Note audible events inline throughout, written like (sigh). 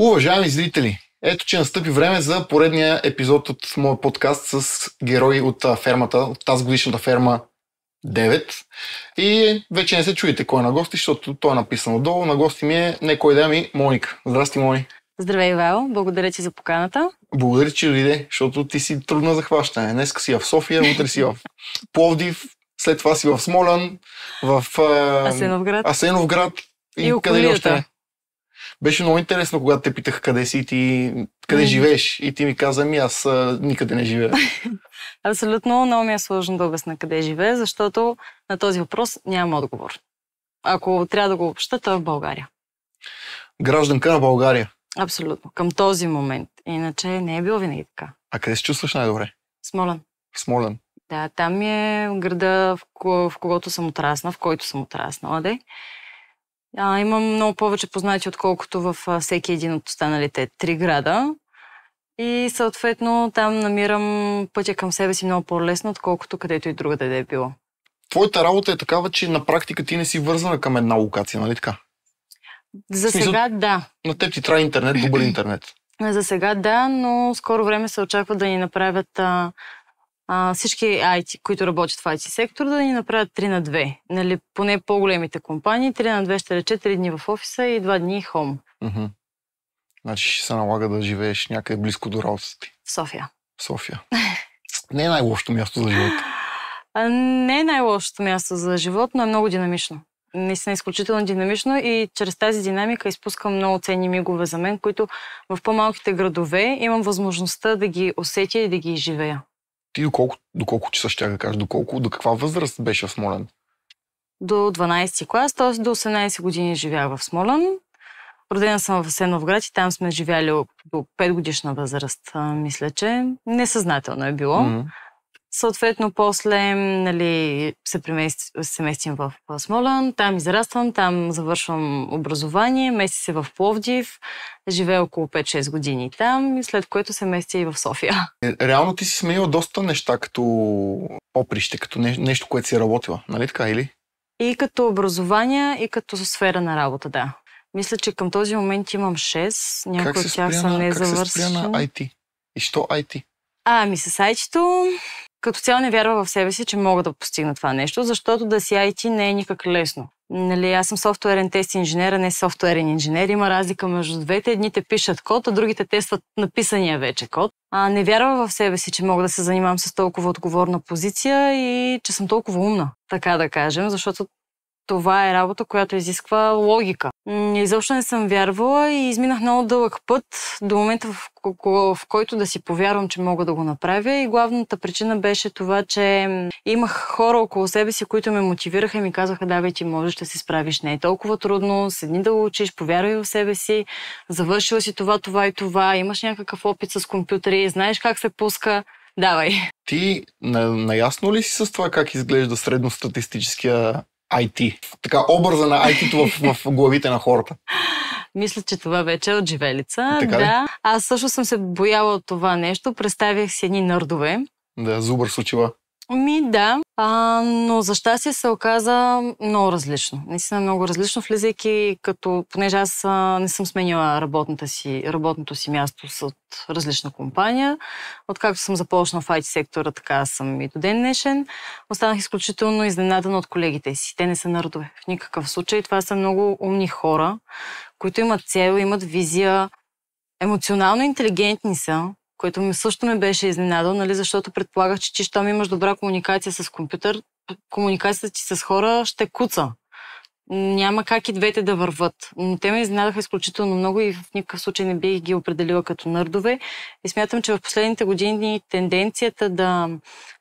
Уважаеми зрители, ето че настъпи време за поредния епизод от моя подкаст с герои от фермата, от тази годишната ферма 9. И вече не се чуете кой е на гости, защото то е написано долу. На гости ми е не кой да ми Моника. Здрасти, Мони. Здравей, Вайл. Благодаря ти за поканата. Благодаря, че дойде, защото ти си трудна за хващане. Днес си в София, утре си в Пловдив, след това си в Смолян, в Асеновград, Асеновград и, и къде още беше много интересно, когато те питах къде си и ти, къде mm. живееш. И ти ми каза, ми аз а, никъде не живея. (laughs) Абсолютно много ми е сложно да обясна къде живея, защото на този въпрос нямам отговор. Ако трябва да го обща, то е в България. Гражданка на България. Абсолютно. Към този момент. Иначе не е било винаги така. А къде се чувстваш най-добре? Смолен. Смолен. Да, там е града, в, ко- в когото съм отрасна, в който съм отраснала, да. А, имам много повече познати, отколкото в всеки един от останалите три града. И съответно там намирам пътя към себе си много по-лесно, отколкото където и друга да е било. Твоята работа е такава, че на практика ти не си вързана към една локация, нали така? За смисъл, сега да. На теб ти трябва интернет, добър интернет. За сега да, но скоро време се очаква да ни направят а, а, всички IT, които работят в IT сектор, да ни направят 3 на 2. Нали, поне по-големите компании, 3 на 2 ще рече 4 дни в офиса и 2 дни хом. Mm-hmm. Значи ще се налага да живееш някъде близко до работата ти. В София. В София. Не е най-лошото място за живот. Не е най-лошото място за живот, но е много динамично. Наистина е изключително динамично и чрез тази динамика изпускам много ценни мигове за мен, които в по-малките градове имам възможността да ги усетя и да ги изживея. Ти доколко, доколко часа ще да кажеш, доколко, до каква възраст беше в Смолен? До 12 клас, т.е. до 18 години живях в Смолен. Родена съм в Асеновград и там сме живяли до 5 годишна възраст, мисля, че несъзнателно е било. Mm-hmm. Съответно, после нали, се, премести, се местим в Смолен, там израствам, там завършвам образование, мести се в Пловдив, живея около 5-6 години там, след което се местя и в София. Е, реално ти си сменила доста неща като поприще, като нещо, което си работила, нали така или? И като образование, и като сфера на работа, да. Мисля, че към този момент имам 6. Някои от тях са незавършени. Как се спря на IT? И що IT? Ами с IT-то като цяло не вярва в себе си, че мога да постигна това нещо, защото да си IT не е никак лесно. Нали, аз съм софтуерен тест инженер, а не софтуерен инженер. Има разлика между двете. Едните пишат код, а другите тестват написания вече код. А не вярвам в себе си, че мога да се занимавам с толкова отговорна позиция и че съм толкова умна, така да кажем, защото това е работа, която изисква логика. Изобщо не съм вярвала и изминах много дълъг път до момента, в, в който да си повярвам, че мога да го направя. И главната причина беше това, че имах хора около себе си, които ме мотивираха и ми казаха, да, бе, ти можеш, да се справиш. Не е толкова трудно, седни да го учиш, повярвай в себе си, завършила си това, това и това, имаш някакъв опит с компютъри, знаеш как се пуска. Давай. Ти наясно ли си с това как изглежда средностатистическия IT? Така, образа на IT-то в, в главите на хората. Мисля, че това вече е от живелица. Така да. Ли? Аз също съм се бояла от това нещо. Представях си едни нърдове. Да, зубър с очила. Ми да, а, но за щастие се оказа много различно. Наистина много различно, влизайки като, понеже аз а, не съм сменила работната си, работното си място с от различна компания. Откакто съм започнала в IT сектора, така съм и до ден днешен. Останах изключително изненадана от колегите си. Те не са народове в никакъв случай. Това са много умни хора, които имат цел, имат визия, емоционално интелигентни са, което ми също ме беше изненадало, нали, защото предполагах, че ти, щом имаш добра комуникация с компютър, комуникацията ти с хора ще куца. Няма как и двете да върват. Но те ме изненадаха изключително много и в никакъв случай не бих ги определила като нърдове. И смятам, че в последните години тенденцията да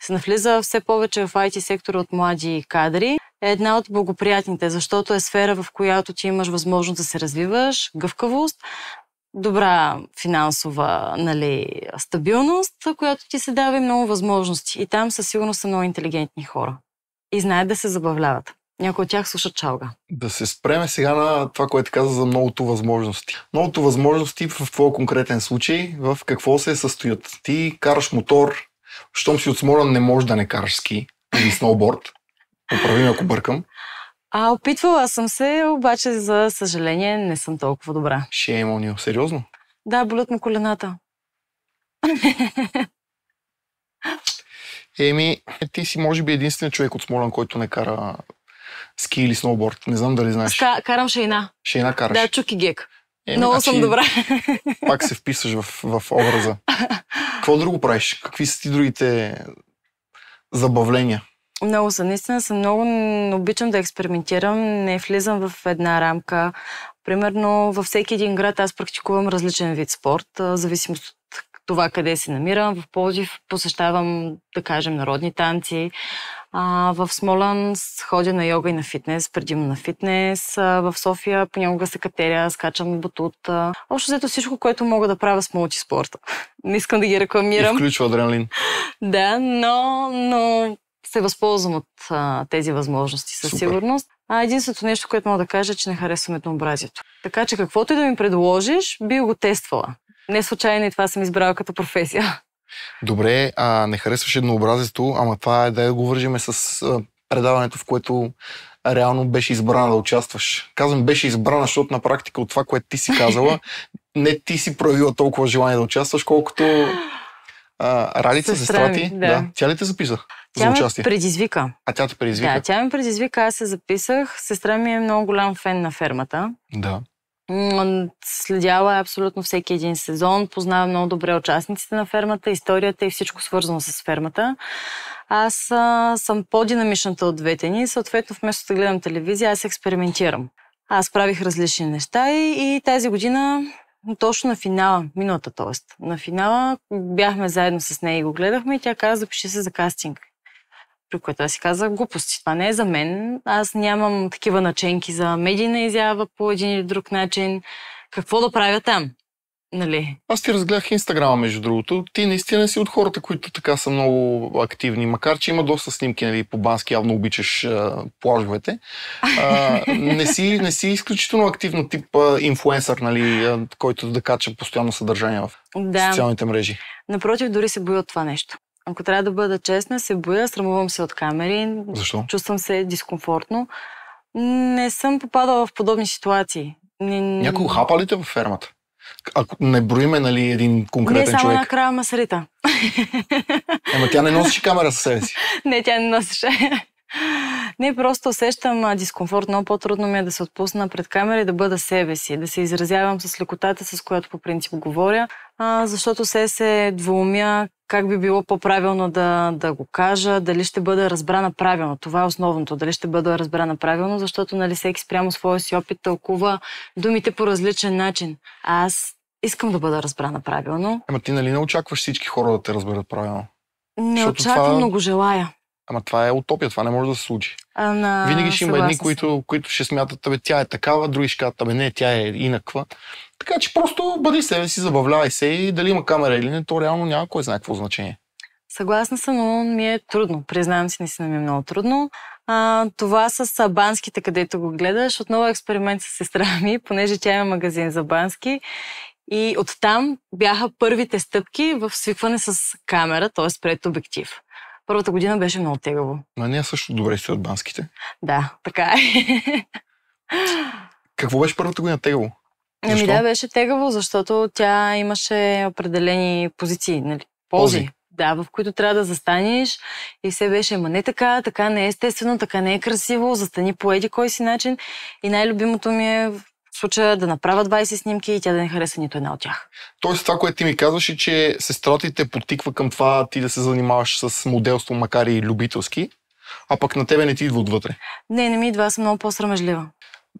се навлиза все повече в IT сектора от млади кадри е една от благоприятните, защото е сфера, в която ти имаш възможност да се развиваш, гъвкавост, добра финансова нали, стабилност, която ти се дава и много възможности. И там със сигурност са много интелигентни хора. И знаят да се забавляват. Някои от тях слушат чалга. Да се спреме сега на това, което каза за многото възможности. Многото възможности в твой конкретен случай, в какво се състоят. Ти караш мотор, щом си от Смолен не можеш да не караш ски или сноуборд. Поправим ако бъркам. А, опитвала съм се, обаче за съжаление не съм толкова добра. Shame on you. Сериозно? Да, болят на колената. (laughs) Еми, ти си може би единствен човек от смолен, който не кара ски или сноуборд. Не знам дали знаеш. Ска, карам шейна. Шейна караш. Да, и гек. Еми, Много значи, съм добра. (laughs) Пак се вписваш в, в образа. (laughs) Какво друго правиш? Какви са ти другите забавления? Много са. Наистина съм много... Обичам да експериментирам. Не влизам в една рамка. Примерно във всеки един град аз практикувам различен вид спорт, в зависимост от това къде се намирам. В ползив посещавам, да кажем, народни танци. А, в Смолан ходя на йога и на фитнес, предимно на фитнес. А, в София понякога се катеря, скачам батут. Общо взето всичко, което мога да правя с мултиспорта. (laughs) Не искам да ги рекламирам. И включва адреналин. (laughs) да, но, но се възползвам от а, тези възможности със Супер. сигурност. А единственото нещо, което мога да кажа, е, че не харесвам еднообразието. Така че каквото и да ми предложиш, би го тествала. Не случайно и това съм избрала като професия. Добре, а не харесваш еднообразието, ама това е да го вържиме с а, предаването, в което реално беше избрана да участваш. Казвам, беше избрана, защото на практика от това, което ти си казала, не ти си проявила толкова желание да участваш, колкото а, Радица, сестра, сестра ти. Да. да. Тя ли те записа? тя за участие? Ме предизвика. А тя те предизвика? Да, тя ме предизвика. Аз се записах. Сестра ми е много голям фен на фермата. Да. Следяла е абсолютно всеки един сезон, познава много добре участниците на фермата, историята и всичко свързано с фермата. Аз а, съм по-динамичната от двете ни, съответно вместо да гледам телевизия, аз експериментирам. Аз правих различни неща и, и тази година точно на финала, миналата т.е. на финала бяхме заедно с нея и го гледахме и тя каза, запиши се за кастинг при което аз си казах глупости. Това не е за мен. Аз нямам такива наченки за медийна изява по един или друг начин. Какво да правя там? Нали? Аз ти разгледах Инстаграма, между другото. Ти наистина си от хората, които така са много активни, макар че има доста снимки, нали, по Бански явно обичаш а, плажовете. А, (laughs) не, си, не си изключително активно тип а, инфуенсър, нали, а, който да кача постоянно съдържание в да. социалните мрежи. Напротив, дори се боя от това нещо. Ако трябва да бъда честна, се боя, срамувам се от камери. Защо? Чувствам се дискомфортно. Не съм попадала в подобни ситуации. Не... Някой хапа ли те във фермата? Ако не броиме, нали, един конкретен не, само човек. Не, края масарита. Ема тя не носеше камера със себе си. (laughs) Не, тя не носеше. Не, просто усещам дискомфорт. Много по-трудно ми е да се отпусна пред камера и да бъда себе си, да се изразявам с лекотата, с която по принцип говоря, а, защото се се двумя как би било по-правилно да, да го кажа, дали ще бъда разбрана правилно. Това е основното, дали ще бъда разбрана правилно, защото нали, всеки спрямо своя си опит тълкува думите по различен начин. аз искам да бъда разбрана правилно. Ама ти нали не очакваш всички хора да те разберат правилно? Не Защото очаквам, това... но го желая. Ама това е утопия, това не може да се случи. А, на... Винаги ще има едни, които, които ще смятат, бе, тя е такава, други ще кажат, бе, не, тя е инаква. Така че просто бъди себе си, забавлявай се и дали има камера или не, то реално няма кой знае какво значение. Съгласна съм, но ми е трудно. Признавам си, наистина ми е много трудно. А, това с банските, където го гледаш, отново е експеримент с сестра ми, понеже тя има магазин за бански. И оттам бяха първите стъпки в свикване с камера, т.е. пред обектив. Първата година беше много тегаво. На нея също добре стоят банските. Да, така е. Какво беше първата година тегаво? Ами да, беше тегаво, защото тя имаше определени позиции, нали? Пози. Пози. Да, в които трябва да застанеш и все беше, ма не така, така не е естествено, така не е красиво, застани по еди кой си начин. И най-любимото ми е в случая да направя 20 снимки и тя да не хареса нито една от тях. Тоест това, което ти ми казваше, че сестра ти те потиква към това ти да се занимаваш с моделство, макар и любителски, а пък на тебе не ти идва отвътре. Не, не ми идва, аз съм много по-срамежлива.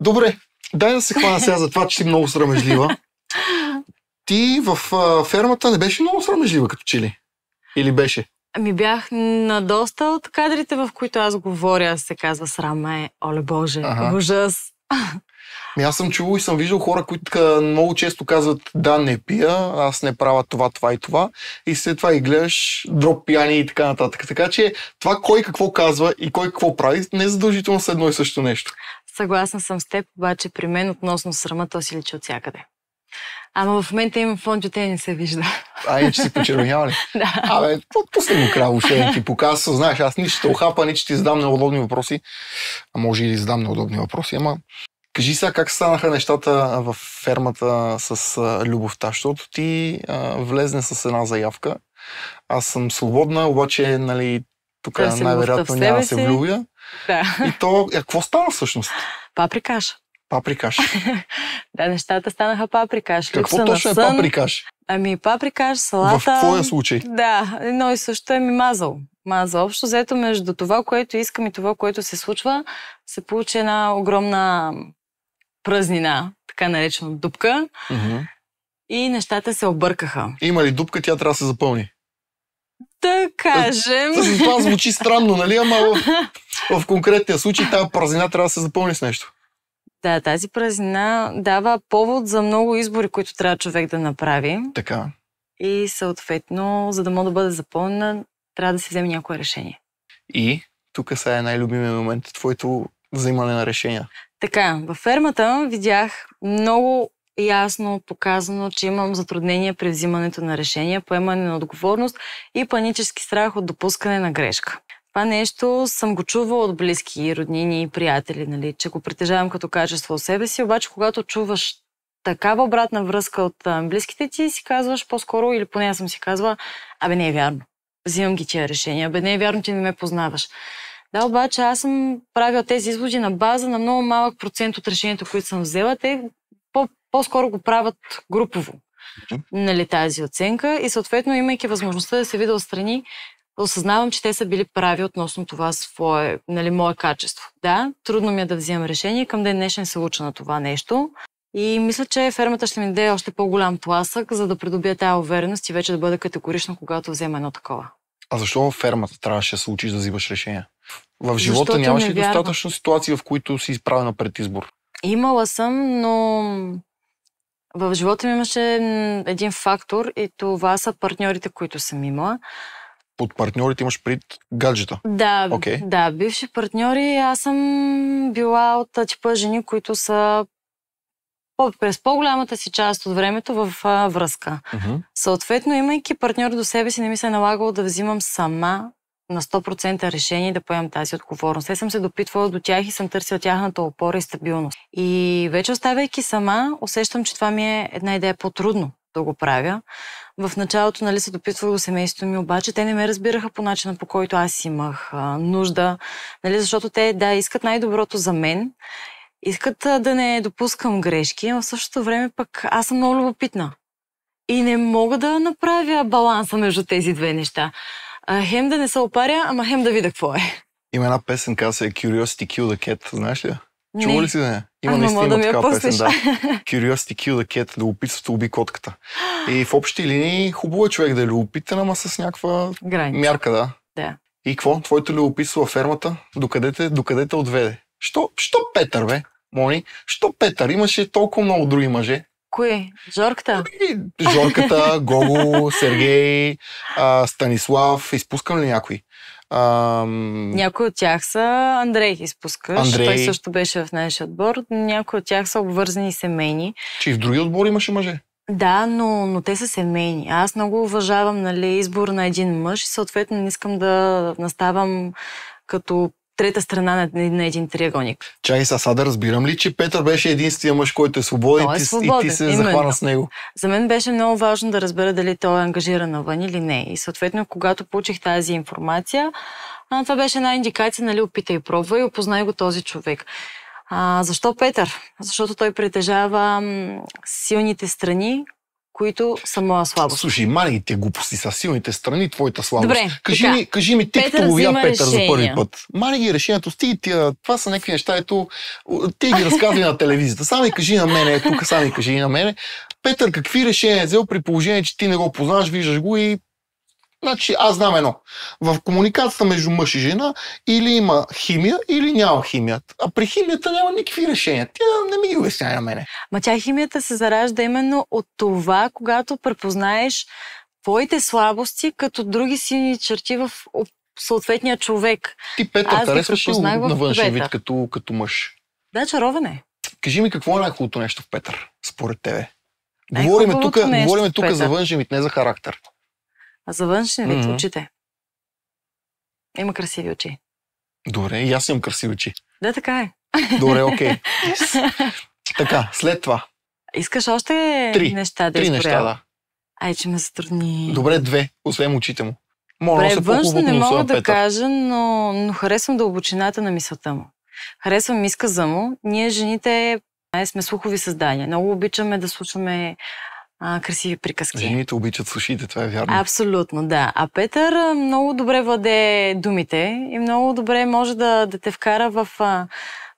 Добре, дай да се хвана сега за това, че си много срамежлива. (laughs) Ти в а, фермата не беше много срамежлива, като че ли? Или беше? Ами бях на доста от кадрите, в които аз говоря, се казва срама е, оле боже, ага. ужас. Ми аз съм чувал и съм виждал хора, които много често казват да, не пия, аз не правя това, това и това. И след това и гледаш дроп пияни и така нататък. Така че това кой какво казва и кой какво прави, не е задължително с едно и също нещо. Съгласна съм с теб, обаче при мен относно срама то си личи от всякъде. Ама в момента имам фонд, те не се вижда. А, е, че си почервенява ли? (laughs) да. Абе, пусни му краво, ще ти показва. Знаеш, аз нищо ще охапа, нито ще ти задам неудобни въпроси. А може и да задам неудобни въпроси, ама Кажи сега как станаха нещата в фермата с любовта, защото ти а, влезне с една заявка. Аз съм свободна, обаче нали, тук е най-вероятно няма да се влюбя. Да. И то, а, е, какво стана всъщност? Паприкаш. Паприкаш. (laughs) да, нещата станаха паприкаш. Какво Липса точно е сън, е паприкаш? Ами паприкаш, салата... В твоя случай? Да, едно и също е ми мазал. Мазал. Общо взето между това, което искам и това, което се случва, се получи една огромна празнина, така наречена дупка. Mm-hmm. И нещата се объркаха. Има ли дупка, тя трябва да се запълни? Да кажем. Е, това звучи странно, нали? Ама в, в конкретния случай тази празнина трябва да се запълни с нещо. Да, тази празнина дава повод за много избори, които трябва човек да направи. Така. И съответно, за да мога да бъде запълнена, трябва да се вземе някое решение. И тук сега е най-любимия момент, твоето взимане на решения. Така, във фермата видях много ясно показано, че имам затруднения при взимането на решения, поемане на отговорност и панически страх от допускане на грешка. Това нещо съм го чувала от близки, роднини и приятели, нали, че го притежавам като качество от себе си, обаче когато чуваш такава обратна връзка от близките ти, си казваш по-скоро, или поне аз съм си казвала, абе не е вярно. Взимам ги тия решения, абе не е вярно, че не ме познаваш. Да, обаче аз съм правила тези изводи на база на много малък процент от решението, които съм взела. Те по-скоро го правят групово, нали, тази оценка. И съответно, имайки възможността да се видя отстрани, осъзнавам, че те са били прави относно това свое, нали, мое качество. Да, трудно ми е да взимам решение, към ден днешен се уча на това нещо. И мисля, че фермата ще ми даде още по-голям тласък, за да придобия тази увереност и вече да бъда категорична, когато взема едно такова. А защо в фермата трябваше да се учиш да взимаш решения? В живота Защото нямаш ли вярвам. достатъчно ситуации, в които си изправена пред избор. Имала съм, но в живота ми имаше един фактор и това са партньорите, които съм имала. Под партньорите имаш пред гаджета? Да, okay. да, бивши партньори. Аз съм била от типа жени, които са през по-голямата си част от времето в а, връзка. Uh-huh. Съответно, имайки партньор до себе си, не ми се е налагало да взимам сама на 100% решение да поемам тази отговорност. Те съм се допитвала до тях и съм търсила тяхната опора и стабилност. И вече оставяйки сама, усещам, че това ми е една идея по-трудно да го правя. В началото нали, се допитвах до семейството ми, обаче те не ме разбираха по начина, по който аз имах а, нужда, нали, защото те, да, искат най-доброто за мен искат да не допускам грешки, но в същото време пък аз съм много любопитна. И не мога да направя баланса между тези две неща. А, хем да не се опаря, ама хем да видя какво е. Има една песен, казва се Curiosity Kill the Cat, знаеш ли? Чува ли си да не? Има а, наистина да такава песен, да. (laughs) Curiosity Kill the Cat, любопитството уби котката. И в общи линии хубаво е човек да е любопитен, ама с някаква Граница. мярка, да. Да. И какво? Твоето любопитство във фермата? Докъде те, докъде те отведе? Що, що Петър, бе? Мони, що Петър имаше толкова много други мъже? Кои? Жорката? Жорката, (laughs) Гого, Сергей, а, Станислав, изпускам ли някой? Ам... Някои от тях са Андрей изпускаш. Андрей... Той също беше в нашия отбор. Някои от тях са обвързани семейни. Че и в други отбори имаше мъже? Да, но, но те са семейни. Аз много уважавам нали, избор на един мъж и съответно не искам да наставам като трета страна на, на един триъгълник. Чай сега, да разбирам ли, че Петър беше единствения мъж, който е свободен, е свободен и ти се именно. захвана с него? За мен беше много важно да разбера дали той е ангажиран навън или не. И съответно, когато получих тази информация, а, това беше една индикация, нали, опитай, пробвай, опознай го този човек. А, защо Петър? Защото той притежава силните страни, които са моя слабост. Слушай, маните глупости са силните страни, твоята слабост. Добре, кажи, така. ми, кажи ми ти, Петър като ловя Петър за първи път. Мали ги решението, стиги тия, това са някакви неща, ето, ти ги разказвай на телевизията. Сами кажи на мене, тук сами кажи на мене. Петър, какви решения е взел при положение, че ти не го познаваш, виждаш го и Значи аз знам едно. В комуникацията между мъж и жена или има химия, или няма химията. А при химията няма никакви решения. Тя не ми ги обяснява на мене. Ма тя химията се заражда именно от това, когато препознаеш твоите слабости като други сини черти в съответния човек. Ти Петър, харесваш ли на външен вид като, като мъж? Да, чаровен е. Кажи ми какво е най-хубавото нещо в Петър, според тебе? Говориме тук, говориме тук за външен вид, не за характер. А за външен вид mm-hmm. очите. Има красиви очи. Добре, и аз имам красиви очи. Да, така е. Добре, окей. Okay. (laughs) така, след това. Искаш още три неща да Три неща, да. Ай, че ме затрудни. Добре, две, освен очите му. Мога Добре, външно не мога да петър. кажа, но, но харесвам дълбочината на мисълта му. Харесвам изказа му. Ние, жените, сме слухови създания. Много обичаме да слушаме а, красиви приказки. Жените обичат сушите, това е вярно. Абсолютно, да. А Петър много добре владе думите и много добре може да, да те вкара в... А,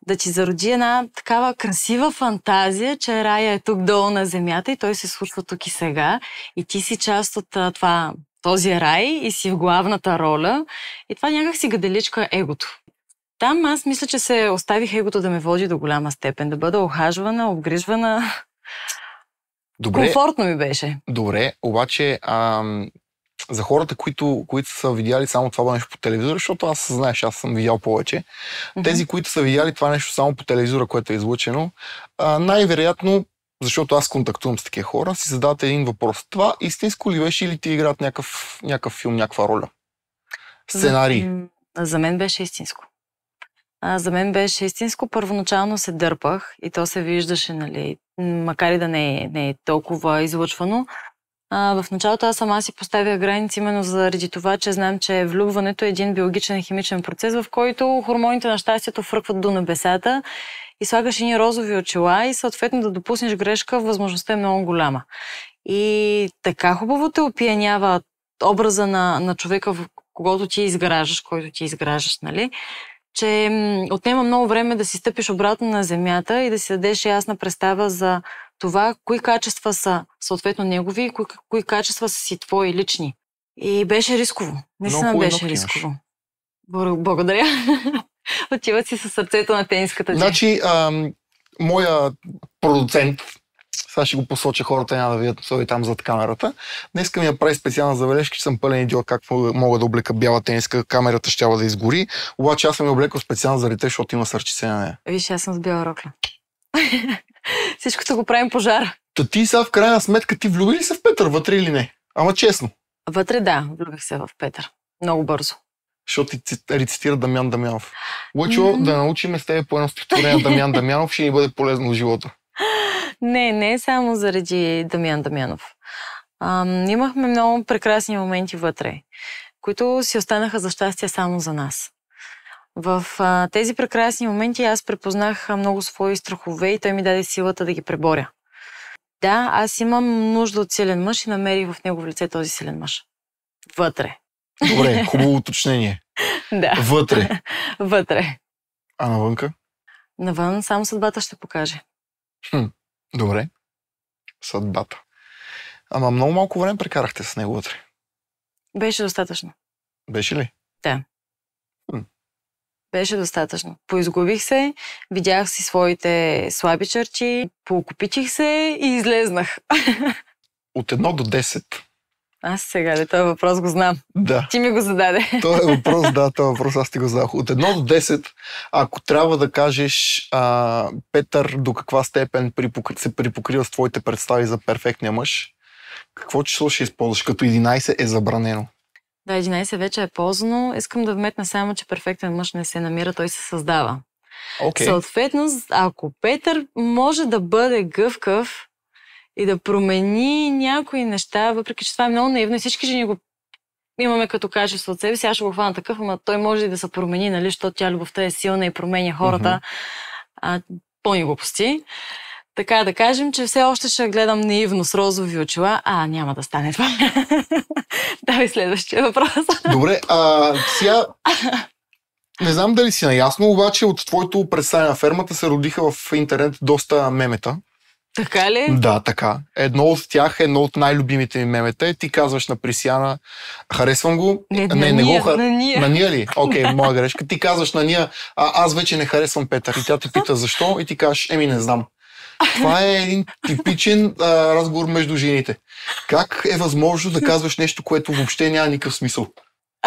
да ти зароди една такава красива фантазия, че рая е тук долу на земята и той се случва тук и сега. И ти си част от а, това, този рай и си в главната роля. И това някак си гаделичка егото. Там аз мисля, че се оставих егото да ме води до голяма степен, да бъда охажвана, обгрижвана, Добре, Комфортно ми беше. Добре, обаче а, за хората, които, които са видяли само това нещо по телевизора, защото аз знаеш, аз съм видял повече, mm-hmm. тези, които са видяли това нещо само по телевизора, което е излучено, а, най-вероятно, защото аз контактувам с такива хора, си задават един въпрос. Това истинско ли беше или ти играят някакъв, някакъв филм, някаква роля? Сценарий. За, за мен беше истинско а, за мен беше истинско. Първоначално се дърпах и то се виждаше, нали, макар и да не е, не е толкова излъчвано. А, в началото аз сама си поставях граници именно заради това, че знам, че влюбването е един биологичен химичен процес, в който хормоните на щастието фръкват до небесата и слагаш ни розови очила и съответно да допуснеш грешка, възможността е много голяма. И така хубаво те опиянява образа на, на човека, в когото ти изграждаш, който ти изграждаш, нали? че отнема много време да си стъпиш обратно на земята и да си дадеш ясна представа за това, кои качества са съответно негови и кои, кои качества са си твои лични. И беше рисково. Наистина беше рисково. Благодаря. (laughs) Отиват си със сърцето на тениската. Значи, а, моя продуцент, сега ще го посоча хората, няма да видят, той там зад камерата. Днеска ми прави специална забележка, че съм пълен идиот, как мога да облека бяла тениска, камерата ще да изгори. Обаче аз съм я облекал специално заради те, защото има сърчице на нея. Виж, аз съм с бяла рокля. (laughs) Всичкото го правим пожар. Та ти сега в крайна сметка ти влюби ли се в Петър вътре или не? Ама честно. Вътре да, влюбих се в Петър. Много бързо защото ти рецитира Дамян Дамянов. Лъчо, mm-hmm. да научим с теб по едно стихотворение Дамян Дамянов, ще ни бъде полезно в живота. Не, не е само заради Дамян Дамянов. А, имахме много прекрасни моменти вътре, които си останаха за щастие само за нас. В а, тези прекрасни моменти аз препознах много свои страхове и той ми даде силата да ги преборя. Да, аз имам нужда от силен мъж и намерих в него в лице този силен мъж. Вътре. Добре, (laughs) хубаво уточнение. да. Вътре. (laughs) Вътре. А навънка? Навън само съдбата ще покаже. Хм. Добре. Съдбата. Ама много малко време прекарахте с него вътре. Беше достатъчно. Беше ли? Да. Хм. Беше достатъчно. Поизгубих се, видях си своите слаби черти, поокупичих се и излезнах. (laughs) От едно до десет. Аз сега да, този въпрос го знам? Да. Ти ми го зададе. Той е въпрос, да, (laughs) този въпрос аз ти го задах. От 1 до 10, ако трябва да кажеш, а, Петър, до каква степен се припокрива с твоите представи за перфектния мъж, какво число ще използваш? Като 11 е забранено. Да, 11 вече е ползвано. Искам да вметна само, че перфектен мъж не се намира, той се създава. Okay. Съответно, ако Петър може да бъде гъвкав, и да промени някои неща, въпреки че това е много наивно и всички жени го имаме като качество от себе си, аз ще го хвана такъв, ама той може и да се промени, нали, защото тя любовта е силна и променя хората. Mm-hmm. А, пълни глупости. Така да кажем, че все още ще гледам наивно с розови очила. А, няма да стане това. (laughs) Давай следващия въпрос. Добре, а сега... Не знам дали си наясно, обаче от твоето представяне на фермата се родиха в интернет доста мемета. Така ли? Да, така. Едно от тях, едно от най-любимите ми мемета е ти казваш на Присяна, харесвам го. Не, не, на не ния, го на ния. На ния ли? Окей, okay, моя грешка. Ти казваш на ния, а, аз вече не харесвам Петър. И тя те пита защо и ти кажеш, еми не знам. Това е един типичен а, разговор между жените. Как е възможно да казваш нещо, което въобще няма никакъв смисъл?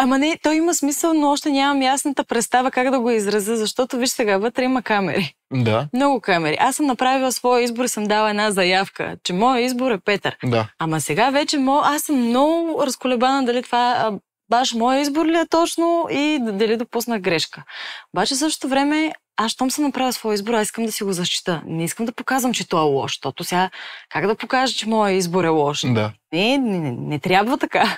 Ама не, той има смисъл, но още нямам ясната представа как да го изразя, защото виж сега, вътре има камери. Да. Много камери. Аз съм направила своя избор и съм дала една заявка, че моят избор е Петър. Да. Ама сега вече мо... аз съм много разколебана дали това а, баш моя избор ли е точно и дали допусна грешка. Обаче същото време аз щом съм направила своя избор, аз искам да си го защита. Не искам да показвам, че той е лош, защото сега как да покажа, че моят избор е лош? Да. Не, не, не, не трябва така.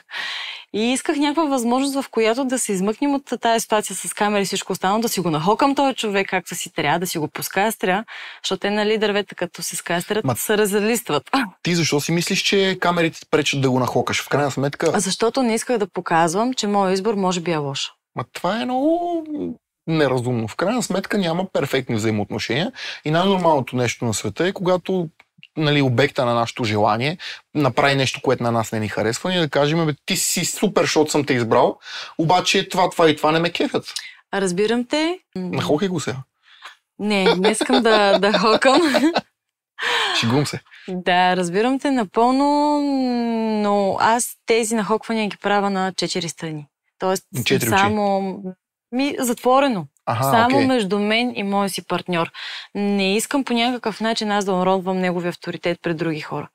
И исках някаква възможност, в която да се измъкнем от тази ситуация с камери и всичко останало, да си го нахокам този човек както си трябва, да си го поскастря, защото те, нали, дървета като се скастрят, Ма... се разлистват. (laughs) Ти защо си мислиш, че камерите пречат да го нахокаш? В крайна сметка... А защото не исках да показвам, че моят избор може би е лош. Ма това е много неразумно. В крайна сметка няма перфектни взаимоотношения и най-нормалното нещо на света е, когато нали, обекта на нашето желание, направи нещо, което на нас не ни харесва, ние да кажем, бе, ти си супер, защото съм те избрал, обаче това, това и това не ме кефят. Разбирам те. Нахокай го сега. Не, не искам да, да хокам. Шигувам се. Да, разбирам те напълно, но аз тези нахоквания ги правя на четири страни. Тоест, четири само ми, затворено. Аха, Само okay. между мен и моя си партньор. Не искам по някакъв начин аз да уронвам неговия авторитет пред други хора.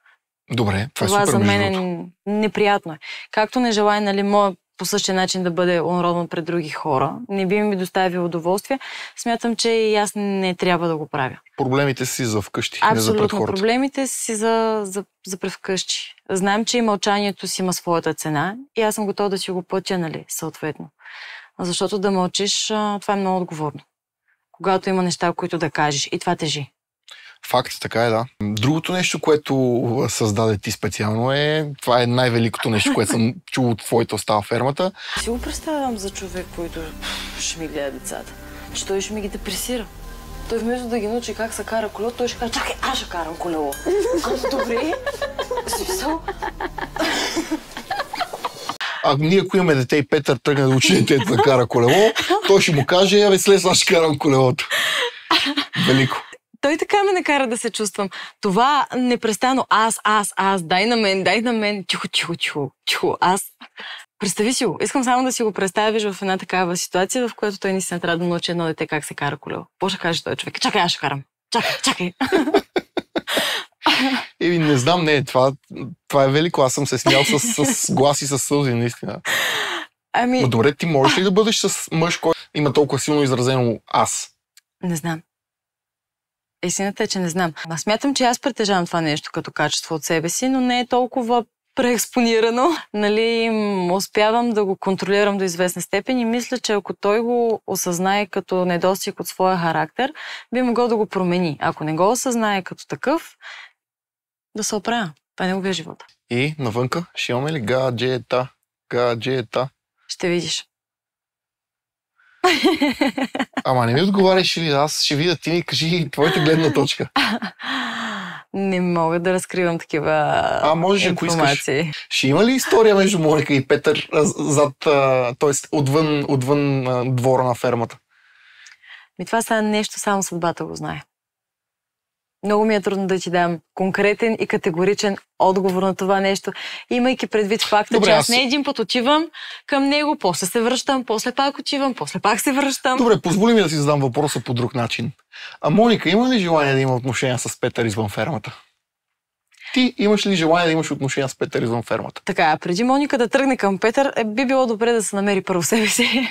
Добре, това, е това е супер, за мен е неприятно. Е. Както не желая, нали, моя по същия начин да бъде уронван пред други хора. Не би ми доставил удоволствие. Смятам, че и аз не трябва да го правя. Проблемите си за вкъщи, Абсолютно, не за пред хората. проблемите си за, за, за пред вкъщи. Знаем, че и мълчанието си има своята цена и аз съм готова да си го платя, нали, съответно. Защото да мълчиш, това е много отговорно. Когато има неща, които да кажеш, и това тежи. Факт, така е, да. Другото нещо, което създаде ти специално е, това е най-великото нещо, което съм (laughs) чул от твоята остава фермата. Си го представям за човек, който ще ми гледа децата, че той ще ми ги депресира. Той вместо да ги научи как се кара колело, той ще каже, чакай, аз ще карам колело. Аз (laughs) добре, смисъл. (laughs) а ние ако имаме дете и Петър тръгне да учи детето да кара колело, той ще му каже, абе след аз ще карам колелото. Велико. Той така ме накара да се чувствам. Това непрестанно аз, аз, аз, дай на мен, дай на мен, тихо, тихо, тихо, тихо, аз. Представи си го. Искам само да си го представиш в една такава ситуация, в която той се трябва да научи едно дете как се кара колело. Боже, каже той човек? Чакай, аз ще карам. Чакай, чакай. (laughs) Еми, не знам, не, това, това е велико. Аз съм се смял с, с гласи, с сълзи, наистина. Ами... Но добре, ти можеш ли да бъдеш с мъж, който има толкова силно изразено аз? Не знам. Истината е, че не знам. Аз смятам, че аз притежавам това нещо като качество от себе си, но не е толкова преекспонирано. (laughs) Нали, успявам да го контролирам до известна степен и мисля, че ако той го осъзнае като недостиг от своя характер, би могъл да го промени. Ако не го осъзнае като такъв, да се оправя. Това е неговия живот. И навънка ще имаме ли гаджета? Гаджета? Ще видиш. (laughs) Ама не ми отговаряш ли? Аз ще видя ти ми кажи твоята гледна точка. (laughs) Не мога да разкривам такива а, може, Ако искаш. Ще има ли история между Моника и Петър зад, т.е. отвън, отвън двора на фермата? Ми това са нещо, само съдбата го знае. Много ми е трудно да ти дам конкретен и категоричен отговор на това нещо, имайки предвид факта, Добре, че аз не един път отивам към него, после се връщам, после пак отивам, после пак се връщам. Добре, позволи ми да си задам въпроса по друг начин. А Моника, има ли желание да има отношения с Петър извън фермата? Ти имаш ли желание да имаш отношения с Петър извън фермата? Така, преди Моника да тръгне към Петър, е, би било добре да се намери първо себе си.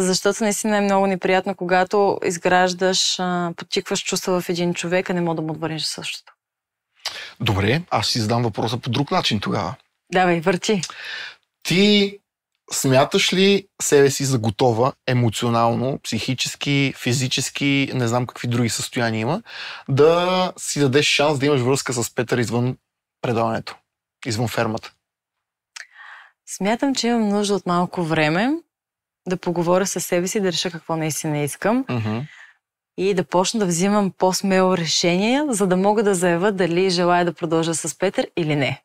Защото наистина е много неприятно, когато изграждаш, подтикваш чувства в един човек, а не мога да му отвърнеш същото. Добре, аз си задам въпроса по друг начин тогава. Давай, върти. Ти смяташ ли себе си за готова емоционално, психически, физически, не знам какви други състояния има, да си дадеш шанс да имаш връзка с Петър извън предаването, извън фермата? Смятам, че имам нужда от малко време, да поговоря със себе си, да реша какво наистина искам. Uh-huh. И да почна да взимам по-смело решение, за да мога да заявя дали желая да продължа с Петър или не.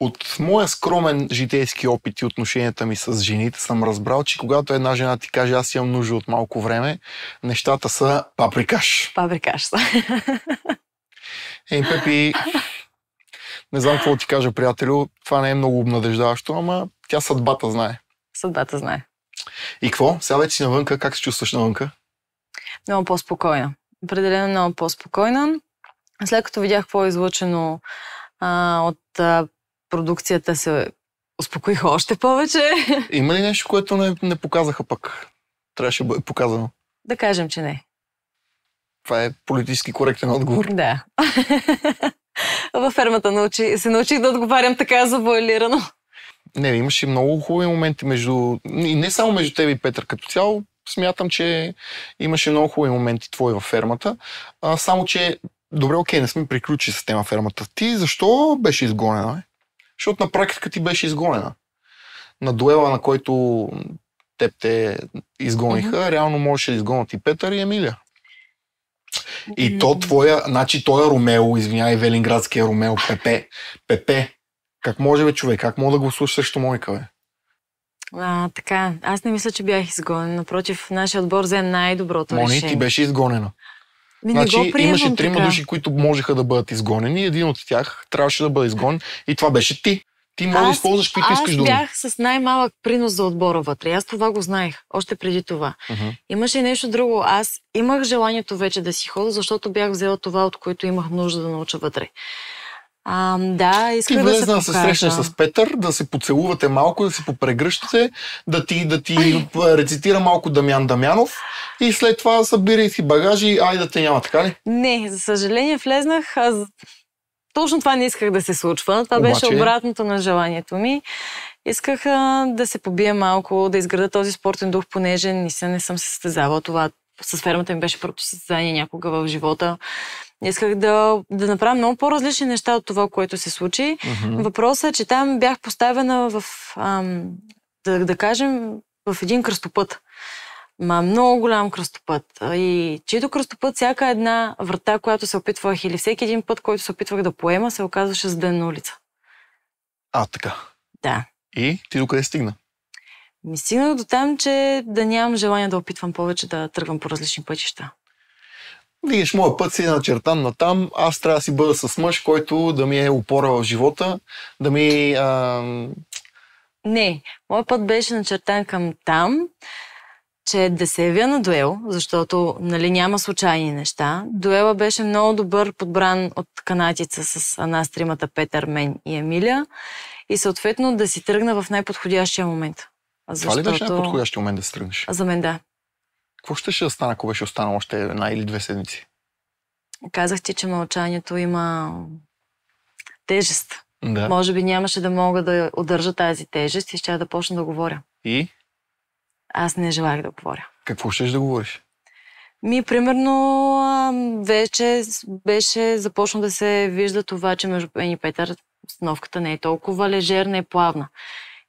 От моя скромен житейски опит и отношенията ми с жените съм разбрал, че когато една жена ти каже аз имам нужда от малко време, нещата са паприкаш. Паприкаш са. Ей, Пепи, не знам какво ти кажа, приятелю, това не е много обнадеждаващо, ама тя съдбата знае съдбата знае. И какво? Сега вече си навънка. Как се чувстваш навънка? Много по-спокойна. Определено много по-спокойна. След като видях какво е излучено а, от а, продукцията, се успокоиха още повече. (laughs) Има ли нещо, което не, не показаха пък? Трябваше да бъде показано. Да кажем, че не. Това е политически коректен отговор. Да. (laughs) Във фермата научи, се научих да отговарям така завуалирано. Не, имаше много хубави моменти между... И не само между теб и Петър като цяло. Смятам, че имаше много хубави моменти твои във фермата. А, само, че добре, окей, не сме приключили с тема фермата. Ти защо беше изгонена? Защото на практика ти беше изгонена. На дуела, на който теб те изгониха, mm-hmm. реално можеше да изгонят и Петър и Емилия. И то твоя, значи той е Ромео, извинявай, Велинградския Ромео, Пепе. Пепе как може бе човек? Как мога да го слуша срещу Моника бе? А, така, аз не мисля, че бях изгонен. Напротив, нашия отбор взе най-доброто Мони, решение. ти беше изгонена. Ми значи, не го значи, приемам, имаше трима души, които можеха да бъдат изгонени. Един от тях трябваше да бъде изгонен. И това беше ти. Ти можеш да използваш които искаш думи. Аз бях с най-малък принос за отбора вътре. Аз това го знаех още преди това. Uh-huh. Имаше и нещо друго. Аз имах желанието вече да си хода, защото бях взела това, от което имах нужда да науча вътре. А, да, искам да се да се срещнеш с Петър, да се поцелувате малко, да се попрегръщате, да ти, да ти рецитира малко Дамян Дамянов и след това събирай си багажи, Ай да те няма, така ли? Не, за съжаление влезнах. Аз... Точно това не исках да се случва. Това Обаче... беше обратното на желанието ми. Исках а, да се побия малко, да изграда този спортен дух, понеже не съм се състезавала. Това с фермата ми беше първото състезание някога в живота. Исках да, да направя много по-различни неща от това, което се случи. Mm-hmm. Въпросът е, че там бях поставена в, ам, да, да кажем, в един кръстопът. Ма много голям кръстопът. И чието кръстопът, всяка една врата, която се опитвах или всеки един път, който се опитвах да поема, се оказваше с ден на улица. А, така. Да. И ти докъде стигна? Ми стигнах до там, че да нямам желание да опитвам повече да тръгвам по различни пътища. Виж, моят път си е начертан на там. Аз трябва да си бъда с мъж, който да ми е опора в живота, да ми... А... Не, моят път беше начертан към там, че да се явя на дуел, защото нали, няма случайни неща. Дуела беше много добър, подбран от канатица с нас тримата Петър, мен и Емилия. И съответно да си тръгна в най-подходящия момент. Защото... Това ли беше най-подходящия момент да си тръгнеш? За мен да какво ще, ще да стане, ако беше останало още една или две седмици? Казах ти, че мълчанието има тежест. Да. Може би нямаше да мога да удържа тази тежест и ще да почна да говоря. И? Аз не желах да говоря. Какво ще да говориш? Ми, примерно, вече беше започна да се вижда това, че между Пен и Петър сновката не е толкова лежерна и плавна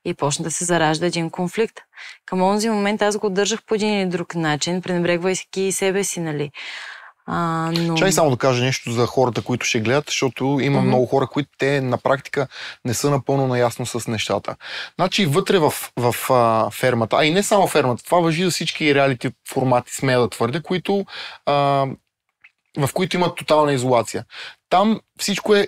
и почна да се заражда един конфликт. Към онзи момент аз го държах по един или друг начин, пренебрегвайки и себе си, нали. А, но... Чай само да кажа нещо за хората, които ще гледат, защото има mm-hmm. много хора, които те на практика не са напълно наясно с нещата. Значи вътре в, в а, фермата, а и не само фермата, това въжи за всички реалити формати, смея да твърде, които, а, в които имат тотална изолация. Там всичко е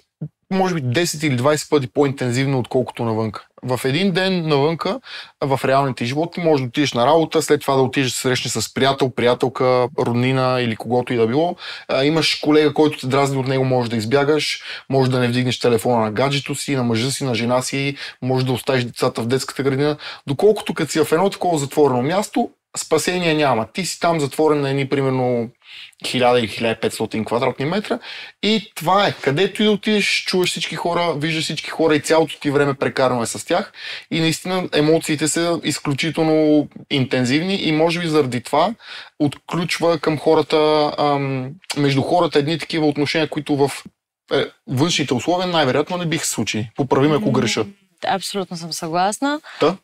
може би 10 или 20 пъти по-интензивно, отколкото навънка в един ден навънка, в реалните животи, може да отидеш на работа, след това да отидеш да се срещнеш с приятел, приятелка, роднина или когото и да било. А, имаш колега, който те дразни от него, може да избягаш, може да не вдигнеш телефона на гаджето си, на мъжа си, на жена си, може да оставиш децата в детската градина. Доколкото като си в едно такова затворено място, спасение няма. Ти си там затворен на едни примерно 1000 1500 квадратни метра и това е. Където и отидеш, чуваш всички хора, виждаш всички хора и цялото ти време прекарваме с тях и наистина емоциите са изключително интензивни и може би заради това отключва към хората, ам, между хората едни такива отношения, които в е, външните условия най-вероятно не биха се случили. Поправи ако греша. Абсолютно съм съгласна. Да?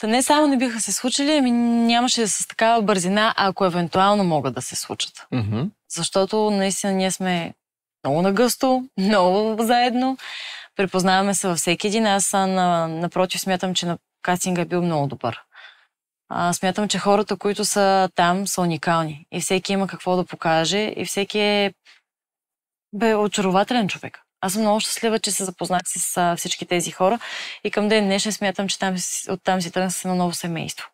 Та не само не биха се случили, ами нямаше да с такава бързина, ако евентуално могат да се случат. Mm-hmm. Защото наистина ние сме много нагъсто, много заедно. Препознаваме се във всеки един. Аз на, напротив смятам, че на кастинга е бил много добър. А, смятам, че хората, които са там, са уникални. И всеки има какво да покаже. И всеки е бе очарователен човек. Аз съм много щастлива, че се запознах с а, всички тези хора и към ден днешен смятам, че там, оттам си тръгна с едно ново семейство.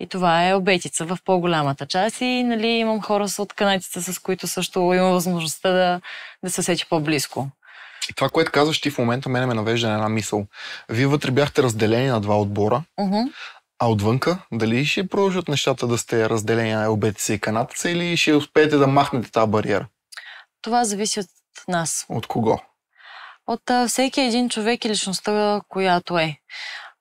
И това е обетица в по-голямата част и нали, имам хора от канадците, с които също имам възможността да, да се сети по-близко. И това, което казваш ти в момента, мене ме навежда на една мисъл. Вие вътре бяхте разделени на два отбора, uh-huh. а отвънка дали ще продължат нещата да сте разделени на обетица и канадци или ще успеете да махнете тази бариера? Това зависи от нас. От кого? от а, всеки един човек и личността, която е.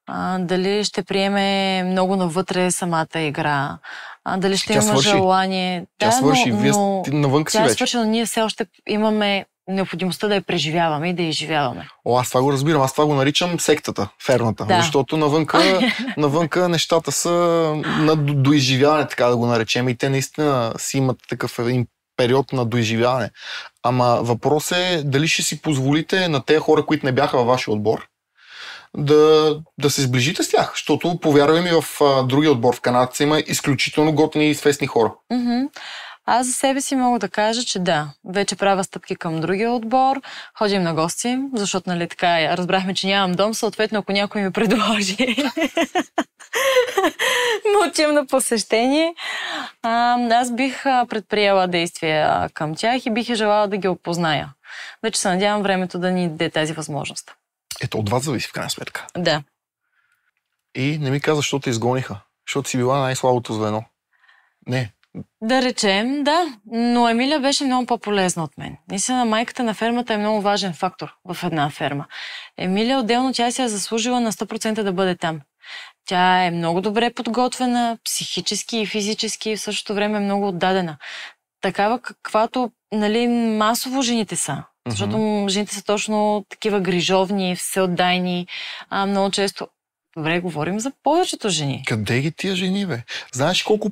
А, дали ще приеме много навътре самата игра, а, дали ще има свърши. желание. Тя да, свърши, но, вие сте навън си е вече. свърши, но ние все още имаме необходимостта да я преживяваме и да я изживяваме. О, аз това го разбирам. Аз това го наричам сектата, фермата. Да. Защото навънка, (laughs) навънка нещата са на доизживяване, така да го наречем. И те наистина си имат такъв един период на доизживяване. Ама въпрос е дали ще си позволите на тези хора, които не бяха във вашия отбор, да, да се сближите с тях, защото повярвай ми в а, другия отбор в Канада има изключително готини и известни хора. Mm-hmm. Аз за себе си мога да кажа, че да, вече правя стъпки към другия отбор, ходим на гости, защото нали така разбрахме, че нямам дом, съответно ако някой ми предложи отивам (laughs) на посещение. А, аз бих предприела действия към тях и бих е желала да ги опозная. Вече се надявам времето да ни даде тази възможност. Ето, от вас зависи в крайна сметка. Да. И не ми каза, защото те изгониха. Защото си била най-слабото звено. Не, да речем, да, но Емилия беше много по-полезна от мен. Наистина, майката на фермата е много важен фактор в една ферма. Емилия отделно тя се е заслужила на 100% да бъде там. Тя е много добре подготвена, психически и физически, и в същото време е много отдадена. Такава, каквато нали, масово жените са. Защото жените са точно такива грижовни, всеотдайни, а, много често Добре, говорим за повечето жени. Къде ги тия жени, бе? Знаеш колко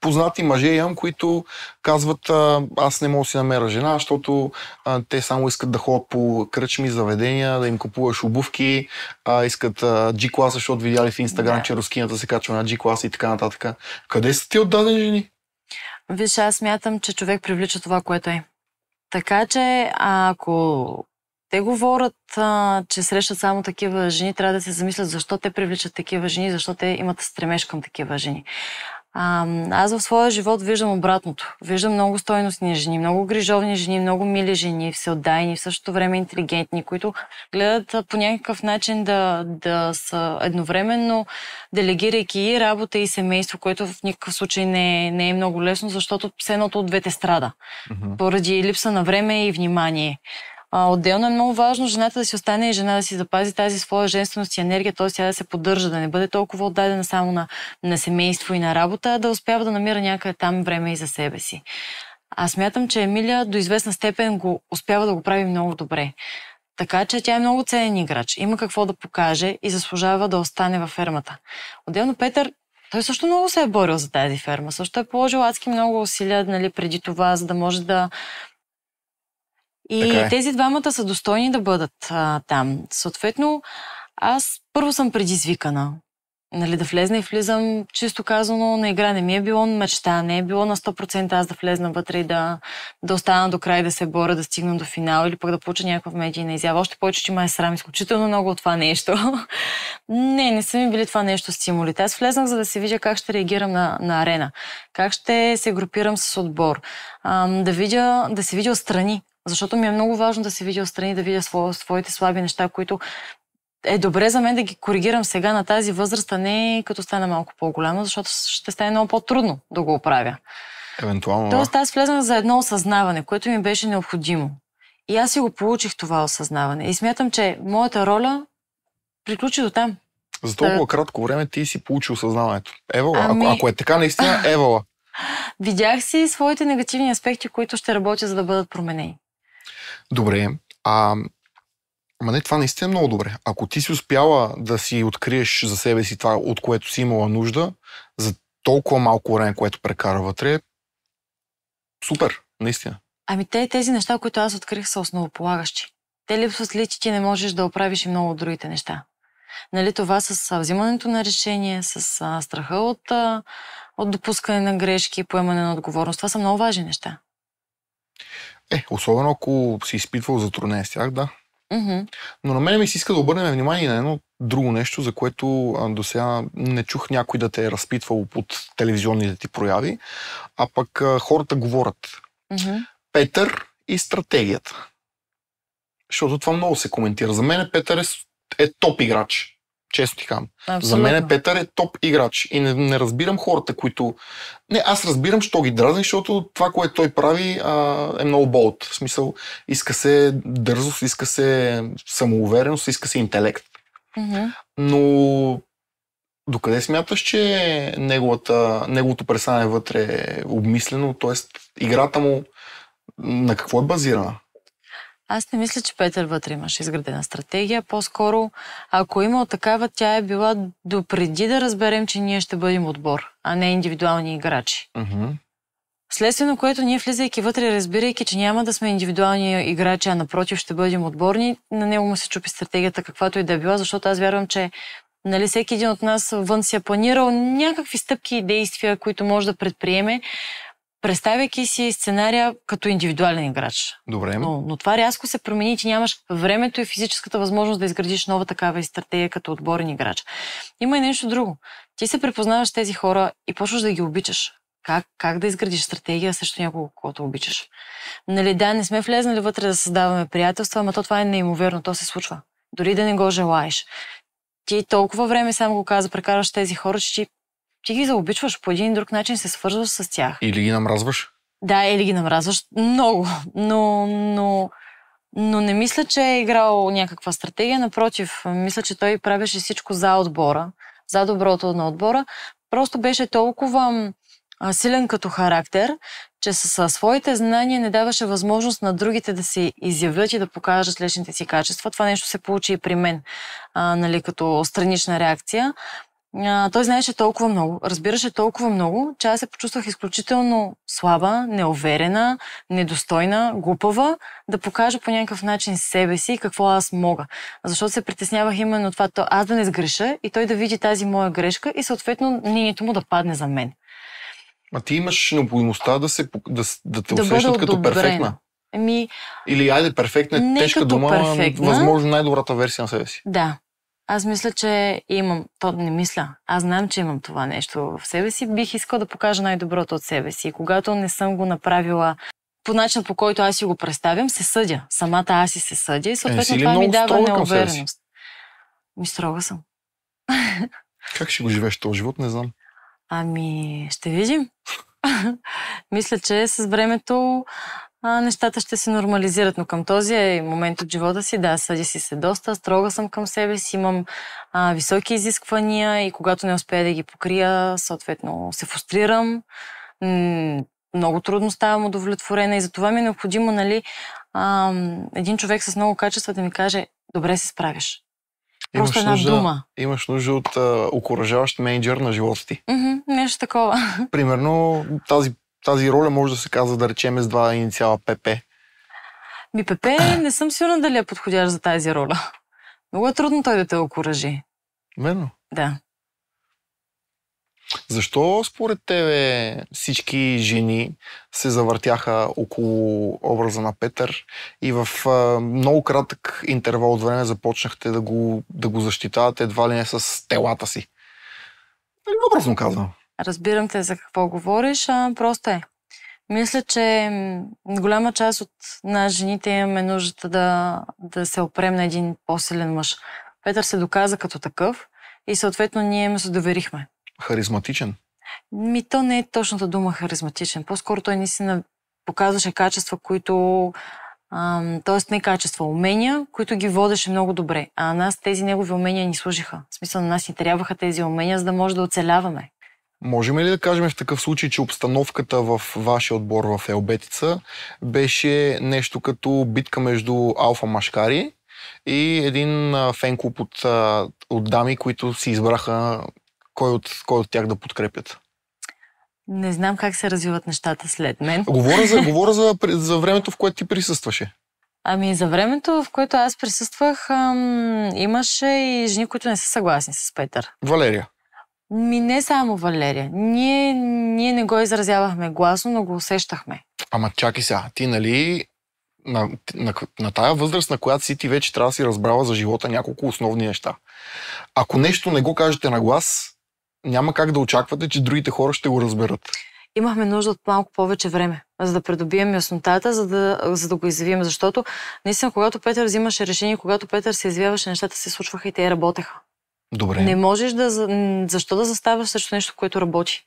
познати мъже имам, които казват, а, аз не мога да си намеря жена, защото а, те само искат да ходят по кръчми, заведения, да им купуваш обувки, а, искат а, G-класа, защото видяли в Инстаграм, да. че рускината се качва на G-класа и така нататък. Къде са ти отдадени жени? Виж, аз смятам, че човек привлича това, което е. Така че, ако те говорят, а, че срещат само такива жени, трябва да се замислят защо те привличат такива жени, защо те имат стремеж към такива жени. А, аз в своя живот виждам обратното. Виждам много стойностни жени, много грижовни жени, много мили жени, всеотдайни, в същото време интелигентни, които гледат по някакъв начин да, да са едновременно, делегирайки и работа, и семейство, което в никакъв случай не, не е много лесно, защото все едното от двете страда. Uh-huh. Поради липса на време и внимание. А, отделно е много важно жената да си остане и жена да си запази тази своя женственост и енергия, т.е. тя да се поддържа, да не бъде толкова отдадена само на, на семейство и на работа, а да успява да намира някъде там време и за себе си. Аз смятам, че Емилия до известна степен го успява да го прави много добре. Така че тя е много ценен играч. Има какво да покаже и заслужава да остане във фермата. Отделно Петър, той също много се е борил за тази ферма. Също е положил адски много усилия нали, преди това, за да може да, и е. тези двамата са достойни да бъдат а, там. Съответно, аз първо съм предизвикана. Нали, да влезна и влизам, чисто казано, на игра не ми е било мечта, не е било на 100% аз да влезна вътре и да, да остана до край, да се боря, да стигна до финал или пък да получа някаква медийна изява. Още повече, че май е срам изключително много от това нещо. (laughs) не, не са ми били това нещо стимулите. Аз влезнах, за да се видя как ще реагирам на, на арена, как ще се групирам с отбор, ам, да, видя, да се видя отстрани защото ми е много важно да се видя отстрани, да видя своите слаби неща, които е добре за мен да ги коригирам сега на тази възраст, а не като стана малко по-голяма, защото ще стане много по-трудно да го оправя. Евентуално. Тоест аз влезнах за едно осъзнаване, което ми беше необходимо. И аз си го получих това осъзнаване. И смятам, че моята роля приключи до там. За толкова кратко време ти си получи осъзнаването. Евала, ами... ако, ако е така наистина, (laughs) евала. Видях си своите негативни аспекти, които ще работя, за да бъдат променени. Добре, а Ма не, това наистина е много добре. Ако ти си успяла да си откриеш за себе си това, от което си имала нужда, за толкова малко време, което прекара вътре, супер, наистина. Ами те, тези неща, които аз открих, са основополагащи. Те липсват ли, че ти не можеш да оправиш и много от другите неща. Нали, това с взимането на решение, с а, страха от, а, от допускане на грешки, поемане на отговорност, това са много важни неща. Е, особено ако си изпитвал затруднение с тях, да. Mm-hmm. Но на мен ми се иска да обърнем внимание на едно друго нещо, за което до сега не чух някой да те е разпитвал под телевизионните ти прояви, а пък хората говорят. Mm-hmm. Петър и стратегията. Защото това много се коментира. За мен Петър е, е топ играч. Често кам. За мен Петър е топ играч и не, не разбирам хората, които... Не, аз разбирам, що ги дразни, защото това, което той прави а, е много болт. В смисъл, иска се дързост, иска се самоувереност, иска се интелект. Mm-hmm. Но докъде смяташ, че неговата, неговото пресане вътре е обмислено, т.е. играта му на какво е базирана? Аз не мисля, че Петър вътре имаше изградена стратегия. По-скоро, ако е има такава, тя е била допреди да разберем, че ние ще бъдем отбор, а не индивидуални играчи. Mm-hmm. Следствие на което ние, влизайки вътре, разбирайки, че няма да сме индивидуални играчи, а напротив ще бъдем отборни, на него му се чупи стратегията каквато и да е била, защото аз вярвам, че нали, всеки един от нас вън си е планирал някакви стъпки и действия, които може да предприеме, представяйки си сценария като индивидуален играч. Добре. Но, но това рязко се промени, че нямаш времето и физическата възможност да изградиш нова такава и стратегия като отборен играч. Има и нещо друго. Ти се препознаваш тези хора и почваш да ги обичаш. Как, как да изградиш стратегия срещу някого, когато обичаш? Нали, да, не сме влезнали вътре да създаваме приятелства, ама то това е неимоверно, то се случва. Дори да не го желаеш. Ти толкова време, само го каза, прекараш тези хора, че ти ти ги заобичваш по един и друг начин, се свързваш с тях. Или ги намразваш? Да, или ги намразваш много, но, но, но не мисля, че е играл някаква стратегия. Напротив, мисля, че той правеше всичко за отбора, за доброто на отбора. Просто беше толкова силен като характер, че със своите знания не даваше възможност на другите да се изявят и да покажат личните си качества. Това нещо се получи и при мен, а, нали, като странична реакция. А, той знаеше толкова много, разбираше толкова много, че аз се почувствах изключително слаба, неуверена, недостойна, глупава да покажа по някакъв начин себе си и какво аз мога. Защото се притеснявах именно това, то аз да не сгреша и той да види тази моя грешка и съответно мнението му да падне за мен. А ти имаш необходимостта да, се, да, да те да усещат като добрена. перфектна. Еми, Или айде, перфектна е тежка дума, перфектна, възможно най-добрата версия на себе си. Да, аз мисля, че имам. То не мисля. Аз знам, че имам това нещо в себе си. Бих искала да покажа най-доброто от себе си. И когато не съм го направила по начин, по който аз си го представям, се съдя. Самата аз и се съдя и е, съответно е, това ми дава неувереност. Ми строга съм. (laughs) Как ще го живееш този живот, не знам. Ами, ще видим. (laughs) мисля, че с времето а, нещата ще се нормализират. Но към този е момент от живота си, да, съди си се доста, строга съм към себе си, имам а, високи изисквания и когато не успея да ги покрия, съответно се фустрирам, много трудно ставам удовлетворена и затова ми е необходимо, нали, а, един човек с много качества да ми каже, добре се справиш. Имаш Просто една нужда, дума. Имаш нужда от окоръжаващ менеджер на живота ти. Mm-hmm, нещо такова. Примерно тази тази роля може да се казва, да речем с два инициала ПП? Ми ПП не съм сигурна дали е подходящ за тази роля. Много е трудно той да те окоръжи. Верно? Да. Защо според тебе всички жени се завъртяха около образа на Петър и в много кратък интервал от време започнахте да го, да го защитавате едва ли не с телата си? Нали, образно казвам. Разбирам те за какво говориш, а просто е. Мисля, че голяма част от нас жените имаме нуждата да, да се опрем на един по-силен мъж. Петър се доказа като такъв и съответно ние му се доверихме. Харизматичен? Ми то не е точната дума харизматичен. По-скоро той наистина показваше качества, които... Ам, тоест не качества, умения, които ги водеше много добре. А нас тези негови умения ни служиха. В смисъл на нас ни трябваха тези умения, за да може да оцеляваме. Можем ли да кажем в такъв случай, че обстановката в вашия отбор в Елбетица беше нещо като битка между Алфа Машкари и един фен клуб от, от дами, които си избраха кой от, кой от тях да подкрепят? Не знам как се развиват нещата след мен. Говоря за, (laughs) говоря за, за времето, в което ти присъстваше. Ами за времето, в което аз присъствах, ам, имаше и жени, които не са съгласни с Петър. Валерия. Ми не само Валерия. Ние, ние не го изразявахме гласно, но го усещахме. Ама чакай сега, ти нали на, на, на тая възраст, на която си ти вече трябва да си разбрала за живота няколко основни неща. Ако нещо не го кажете на глас, няма как да очаквате, че другите хора ще го разберат. Имахме нужда от малко повече време, за да придобием яснотата, за да, за да го изявим. Защото, наистина, когато Петър взимаше решение, когато Петър се извяваше, нещата се случваха и те работеха. Добре. Не можеш да... Защо да заставаш срещу нещо, което работи?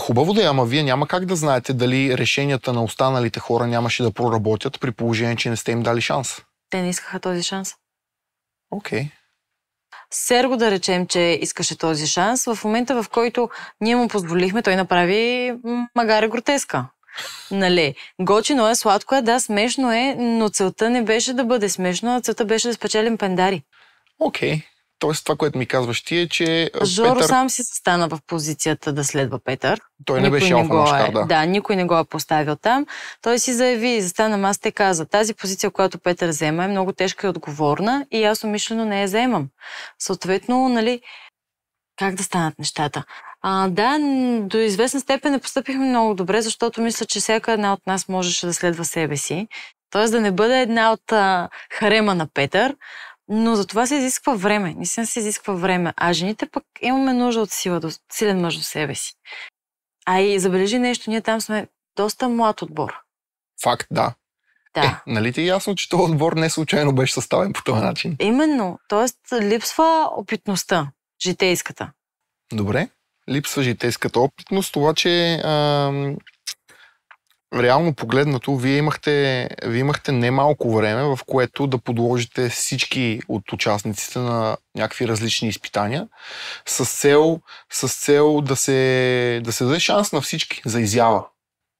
Хубаво да е, ама вие няма как да знаете дали решенията на останалите хора нямаше да проработят при положение, че не сте им дали шанс. Те не искаха този шанс. Окей. Okay. Серго да речем, че искаше този шанс, в момента в който ние му позволихме, той направи магаре гротеска. Нали, гочино е, сладко е, да, смешно е, но целта не беше да бъде смешно, а целта беше да спечелим пендари. Окей. Okay. Тоест, това, което ми казваш ти е, че. Жоро Петър... сам си стана в позицията да следва Петър. Той не беше алфа е, да. Да, никой не го е поставил там. Той си заяви и застана аз те каза, тази позиция, която Петър взема е много тежка и отговорна и аз умишлено не я вземам. Съответно, нали, как да станат нещата? А, да, до известна степен не постъпихме много добре, защото мисля, че всяка една от нас можеше да следва себе си. Тоест да не бъде една от а, харема на Петър, но за това се изисква време. Наистина се изисква време. А жените пък имаме нужда от сила, до, силен мъж до себе си. А и забележи нещо, ние там сме доста млад отбор. Факт, да. Да. Е, нали ти е ясно, че този отбор не случайно беше съставен по този начин? Именно. Тоест, липсва опитността, житейската. Добре. Липсва житейската опитност, това, че а, реално погледнато, вие имахте, вие имахте немалко време, в което да подложите всички от участниците на някакви различни изпитания, с цел, с цел да, се, да се даде шанс на всички за изява.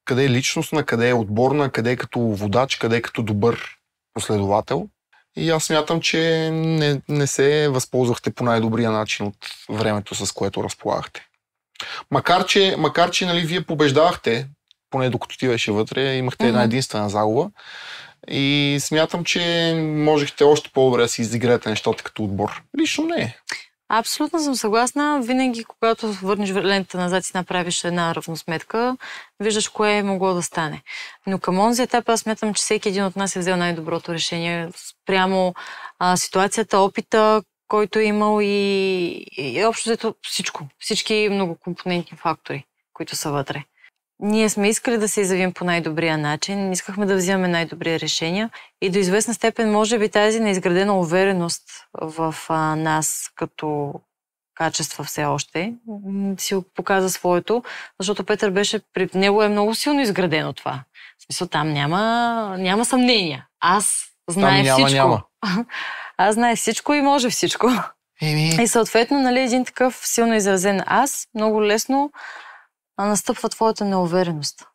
Къде е личностна, къде е отборна, къде е като водач, къде е като добър последовател. И аз смятам, че не, не се възползвахте по най-добрия начин от времето, с което разполагахте. Макар че, макар, че нали, вие побеждавахте поне докато ти беше вътре, имахте една единствена загуба. И смятам, че можехте още по-добре да си изиграете нещата като отбор. Лично не е. Абсолютно съм съгласна. Винаги, когато върнеш лентата назад и направиш една равносметка, виждаш кое е могло да стане. Но към онзи етап аз смятам, че всеки един от нас е взел най-доброто решение прямо а, ситуацията, опита, който е имал и, и общо взето всичко. Всички многокомпонентни фактори, които са вътре. Ние сме искали да се изявим по най-добрия начин, искахме да взимаме най-добри решения и до известна степен, може би, тази неизградена увереност в а, нас като качества все още, си показа своето, защото Петър беше, при него е много силно изградено това. В смисъл, там няма, няма съмнения. Аз знае там няма, всичко. Няма. (laughs) Аз знае всичко и може всичко. Еми... И съответно, нали, един такъв силно изразен аз много лесно а настъпва твоята неувереност?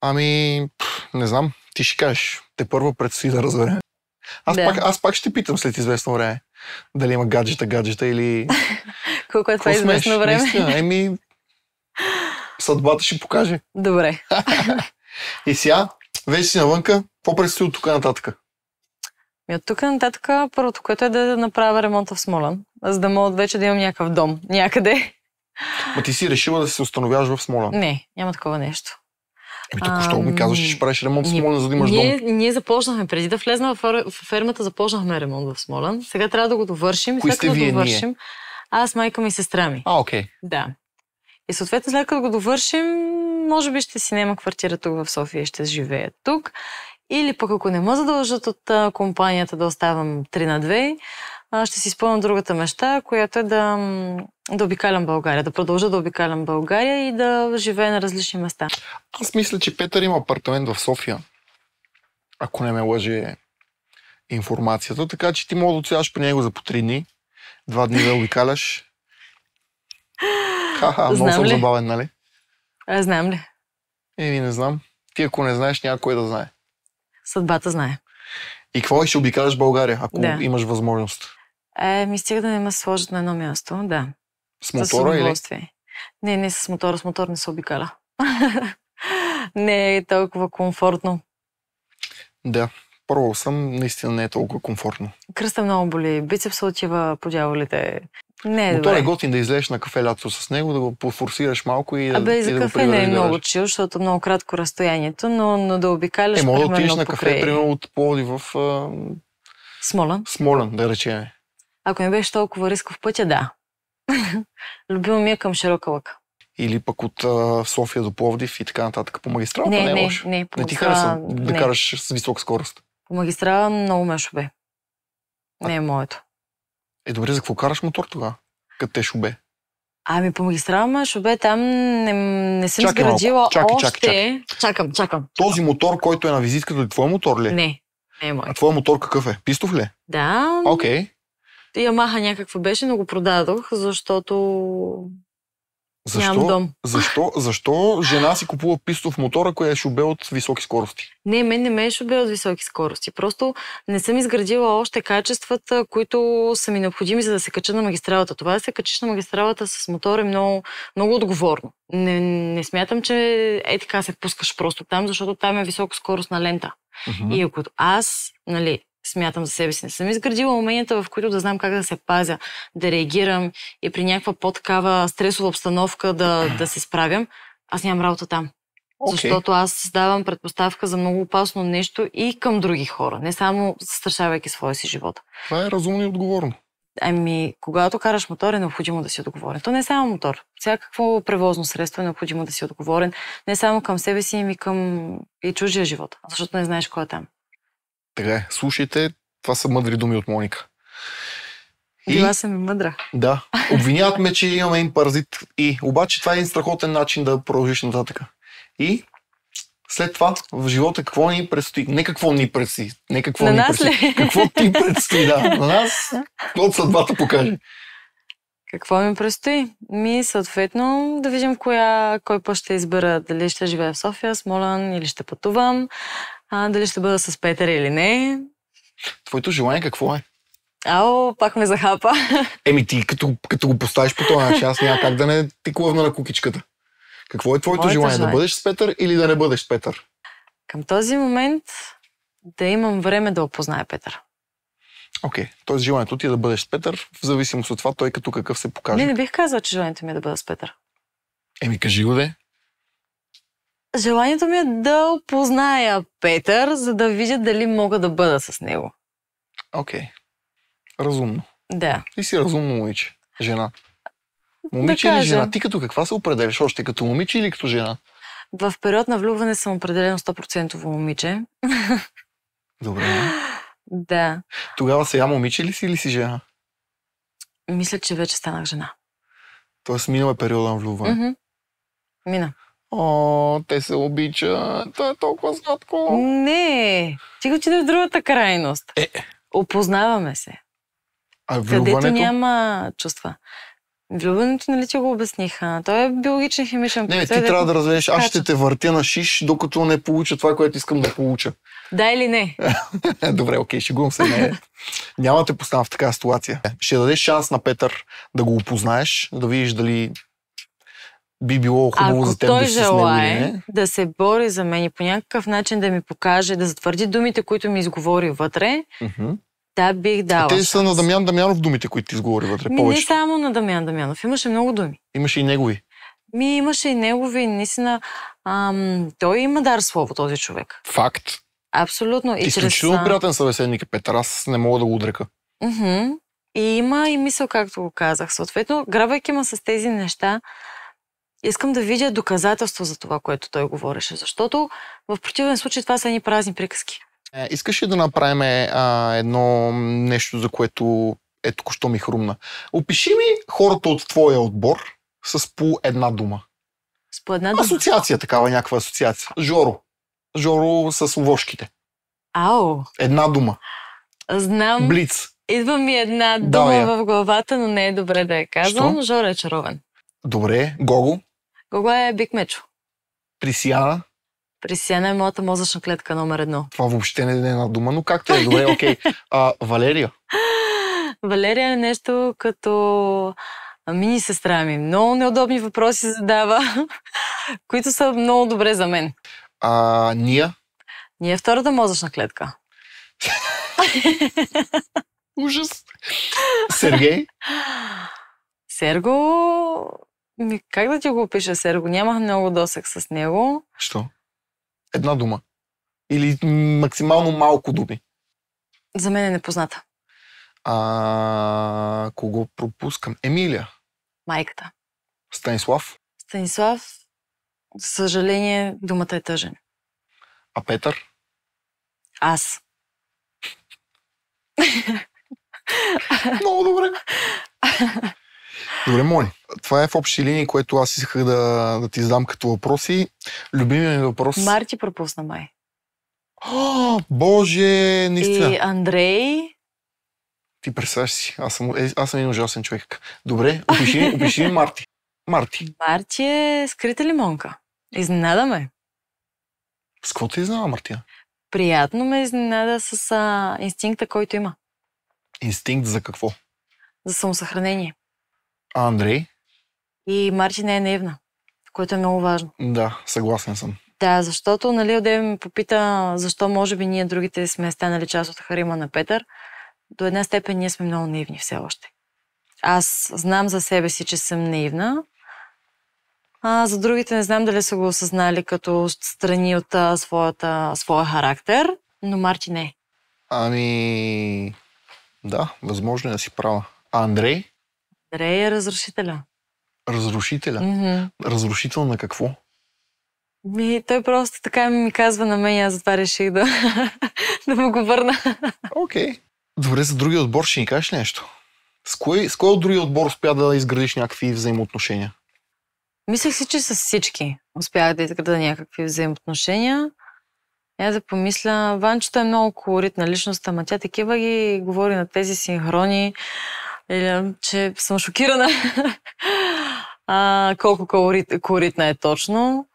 Ами, не знам, ти ще кажеш. Те първо предстои да разберем. Аз, да. пак, аз пак ще питам след известно време. Дали има гаджета, гаджета или... (laughs) Колко е това известно време? Наистина, еми, съдбата ще покаже. Добре. (laughs) и сега, вече си навънка, какво предстои от тук нататък? И от тук нататък първото, което е да направя е ремонта в Смолен, за да мога вече да имам някакъв дом някъде. Ма ти си решила да се установяваш в Смолян? Не, няма такова нещо. Ами току-що ми казваш, че ще правиш ремонт в Смолян, за да имаш ние, дом. Ние започнахме, преди да влезна в, фермата, започнахме ремонт в Смолян. Сега трябва да го довършим. Кои сте да вие, довършим, ние? Аз, майка ми и сестра ми. А, окей. Okay. Да. И съответно, след като го довършим, може би ще си нема квартира тук в София и ще живея тук. Или пък ако не ме задължат от а, компанията да оставам 3 на аз ще си изпълня другата мечта, която е да, да обикалям България, да продължа да обикалям България и да живея на различни места. Аз мисля, че Петър има апартамент в София, ако не ме лъже информацията, така че ти мога да отсяваш при него за по три дни, два дни да обикаляш. Ха-ха, много съм забавен, нали? А, е, знам ли? Еми, не знам. Ти ако не знаеш, някой да знае. Съдбата знае. И какво ще обикаляш България, ако да. имаш възможност? Е, ми стига да не ме сложат на едно място, да. С мотора или? Не, не с мотора. С мотор не се обикаля. (laughs) не е толкова комфортно. Да. Първо съм, наистина не е толкова комфортно. Кръста много боли, бицепса отива по дяволите. Не е Мотор е готин да излезеш на кафе лято с него, да го пофорсираш малко и да Абе, и за да кафе не е много чил, защото много кратко разстоянието, но, но да обикаляш Е, мога да отидеш на кафе, примерно от Плоди в... Смолен. Смолен, да речем. Ако не беше толкова рисков пътя, да. (laughs) Любимо ми е към широка лъка. Или пък от а, София до Пловдив и така нататък по магистрала. не, е не, не е лошо. Не, по не ти харесва да караш с висока скорост. По магистрала много ме шубе. Не е моето. Е, добре, за какво караш мотор тогава? Като те шубе? Ами по магистрала шубе, там не, не съм чакай сградила чакай, още. Чакай, чакай. Чакам, чакам. Този мотор, който е на визитката, е твой мотор ли? Не, не е мой. А твой мотор какъв е? Пистов ли? Е? Да. Окей. Okay. Ямаха някаква беше, но го продадох, защото защо, Нямам дом. Защо, (laughs) защо жена си купува пистов мотор, ако е шубе от високи скорости? Не, мен не ме е шубе от високи скорости. Просто не съм изградила още качествата, които са ми необходими, за да се кача на магистралата. Това да се качиш на магистралата с мотор е много, много отговорно. Не, не смятам, че е така се пускаш просто там, защото там е високоскоростна лента. Uh-huh. И ако аз, нали, смятам за себе си. Не съм изградила уменията, в които да знам как да се пазя, да реагирам и при някаква по-такава стресова обстановка да, да се справям. Аз нямам работа там. Okay. Защото аз създавам предпоставка за много опасно нещо и към други хора, не само застрашавайки своя си живот. Това е разумно и отговорно. Ами, когато караш мотор, е необходимо да си отговорен. То не е само мотор. Всякакво превозно средство е необходимо да си отговорен. Не само към себе си, ами и към и чужия живот. Защото не знаеш кой е там. Така е. Слушайте, това са мъдри думи от Моника. И, Била съм и мъдра. Да. Обвиняват ме, че имаме един паразит. И. Обаче това е един страхотен начин да продължиш нататък. И след това в живота какво ни предстои? Не какво ни предстои. Не какво на ни нас предстои. Ли? (laughs) Какво ти предстои, да. На нас, какво съдбата покаже. Какво ми предстои? Ми, съответно, да видим коя, кой път ще избера. Дали ще живея в София, Смолан или ще пътувам а, дали ще бъда с Петър или не. Твоето желание какво е? Ао, пак ме захапа. (laughs) Еми ти, като, като го поставиш по този начин, аз няма как да не ти клъвна на кукичката. Какво е твоето желание? желание? Да бъдеш с Петър или да не бъдеш с Петър? Към този момент да имам време да опозная Петър. Окей, okay. т.е. желанието ти е да бъдеш с Петър, в зависимост от това той като какъв се покаже. Не, не бих казал, че желанието ми е да бъда с Петър. Еми, кажи го де. Желанието ми е да опозная Петър, за да видя дали мога да бъда с него. Окей. Okay. Разумно. Да. Ти си разумно момиче. Жена. Момиче да или жена? Ти като каква се определяш още? Като момиче или като жена? В период на влюбване съм определено 100% момиче. Добре. Да. Тогава сега момиче ли си или си жена? Мисля, че вече станах жена. Тоест минал е периода на влюбване. Mm-hmm. Мина. О, те се обичат. той е толкова сладко. Не, ти го в другата крайност. Е. Опознаваме се. А влюбването? Където няма чувства. Влюбването, нали ти го обясниха? Той е биологичен химичен процес. Не, ти трябва да, разведеш. аз ще те въртя на шиш, докато не получа това, което искам да получа. Да или не? (laughs) Добре, окей, ще шегувам се. Не. Няма те поставя в такава ситуация. Ще дадеш шанс на Петър да го опознаеш, да видиш дали би било хубаво Ако за теб той да си желае не? да се бори за мен и по някакъв начин да ми покаже, да затвърди думите, които ми изговори вътре, mm-hmm. да бих дала. А те са на Дамян Дамянов думите, които ти изговори вътре ми, повече. Не само на Дамян Дамянов, имаше много думи. Имаше и негови. Ми имаше и негови, наистина. Ам, той има дар слово, този човек. Факт. Абсолютно. И Изключително чрез... приятен събеседник е Петър, аз не мога да го отрека. Mm-hmm. И има и мисъл, както го казах. Съответно, грабвайки ме с тези неща, Искам да видя доказателство за това, което той говореше, защото в противен случай това са едни празни приказки. Е, искаш ли да направим а, едно нещо, за което е току-що ми хрумна? Опиши ми хората от твоя отбор с по една дума. С по една дума? Асоциация такава, някаква асоциация. Жоро. Жоро с овошките. Ао. Една дума. Знам. Блиц. Идва ми една дума Давай. в главата, но не е добре да я казвам. Що? Жоро е чаровен. Добре. Гого? Кога е Биг Мечо. Присяна. Присяна е моята мозъчна клетка номер едно. Това въобще не е една дума, но както е. Добре, окей. Okay. А, Валерия? (laughs) Валерия е нещо като мини сестра ми. Много неудобни въпроси задава, (laughs) които са много добре за мен. А Ния? Ния е втората мозъчна клетка. (laughs) Ужас. Сергей? Серго ми, как да ти го опиша, Серго? Нямах много досек с него. Що? Една дума. Или максимално малко думи. За мен е непозната. А, кого пропускам? Емилия. Майката. Станислав. Станислав, за съжаление, думата е тъжен. А Петър? Аз. Много добре. (laughs) Добре, моли. Това е в общи линии, което аз исках да, да ти задам като въпроси. Любимият ми въпрос... Марти пропусна май. О, боже, наистина. И Андрей. Ти представяш си, аз съм, е, аз съм един ужасен човек. Добре, опиши, (laughs) опиши Марти. Марти. Марти е скрита лимонка. Изненада ме. С какво ти изненада, Мартия? Приятно ме изненада с а, инстинкта, който има. Инстинкт за какво? За самосъхранение. Андрей? И Марти не е наивна, което е много важно. Да, съгласен съм. Да, защото нали, Одеве ми попита защо може би ние другите сме станали част от Харима на Петър. До една степен ние сме много наивни все още. Аз знам за себе си, че съм наивна. А за другите не знам дали са го осъзнали като страни от своята, своя характер, но Марти не. Е. Ами, да, възможно е да си права. Андрей? Андрей е разрушителя. Разрушителя? Mm-hmm. Разрушител на какво? Ми, той просто така ми казва на мен и аз затова реших да, (laughs) да му го върна. Окей. Okay. Добре, за другия отбор ще ни кажеш нещо? С кой, с кой от другия отбор успя да изградиш някакви взаимоотношения? Мислех си, че с всички успях да изграда някакви взаимоотношения. Я да помисля, Ванчето е много колоритна личност, ама тя такива ги говори на тези синхрони че съм шокирана а, колко колорит, колоритна е точно.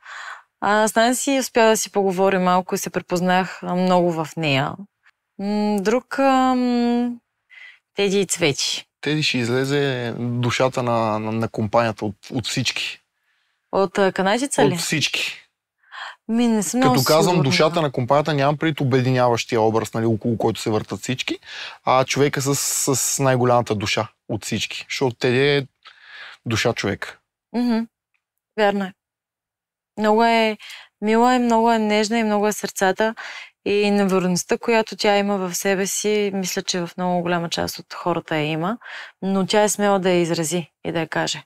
А, с Нани си успя да си поговори малко и се препознах много в нея. Друг ам, Теди и Цвети. Теди ще излезе душата на, на, на компанията от, от всички. От канадица ли? От всички. Ми, не съм Като казвам сигурна. душата на компанията, нямам пред обединяващия образ, нали, около който се въртат всички, а човека с, с най-голямата душа от всички, защото те е душа човек. Mm-hmm. Вярно е. Много е мила и много е нежна и много е сърцата и невърността, която тя има в себе си, мисля, че в много голяма част от хората я има, но тя е смела да я изрази и да я каже.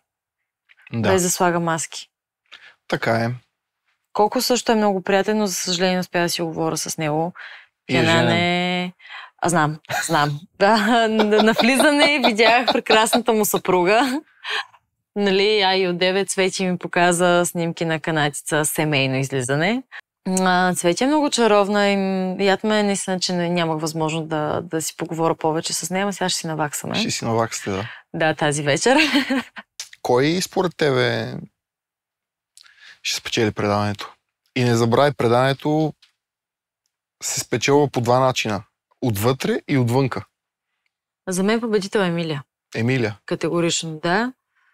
Да. Без да слага маски. Така е. Колко също е много приятен, но за съжаление успя да си говоря с него. Хенан не. А, знам, знам. (laughs) Да, на влизане видях прекрасната му съпруга. Нали, а и от девет Цвети ми показа снимки на канатица семейно излизане. А, цвети е много чаровна и яд ме е наистина, че нямах възможност да, да си поговоря повече с нея, но сега ще си наваксаме. Ще си наваксате, да. Да, тази вечер. (laughs) Кой според тебе е ще спечели предаването. И не забравяй, предаването се спечелва по два начина. Отвътре и отвънка. За мен победител е Емилия. Емилия. Категорично, да.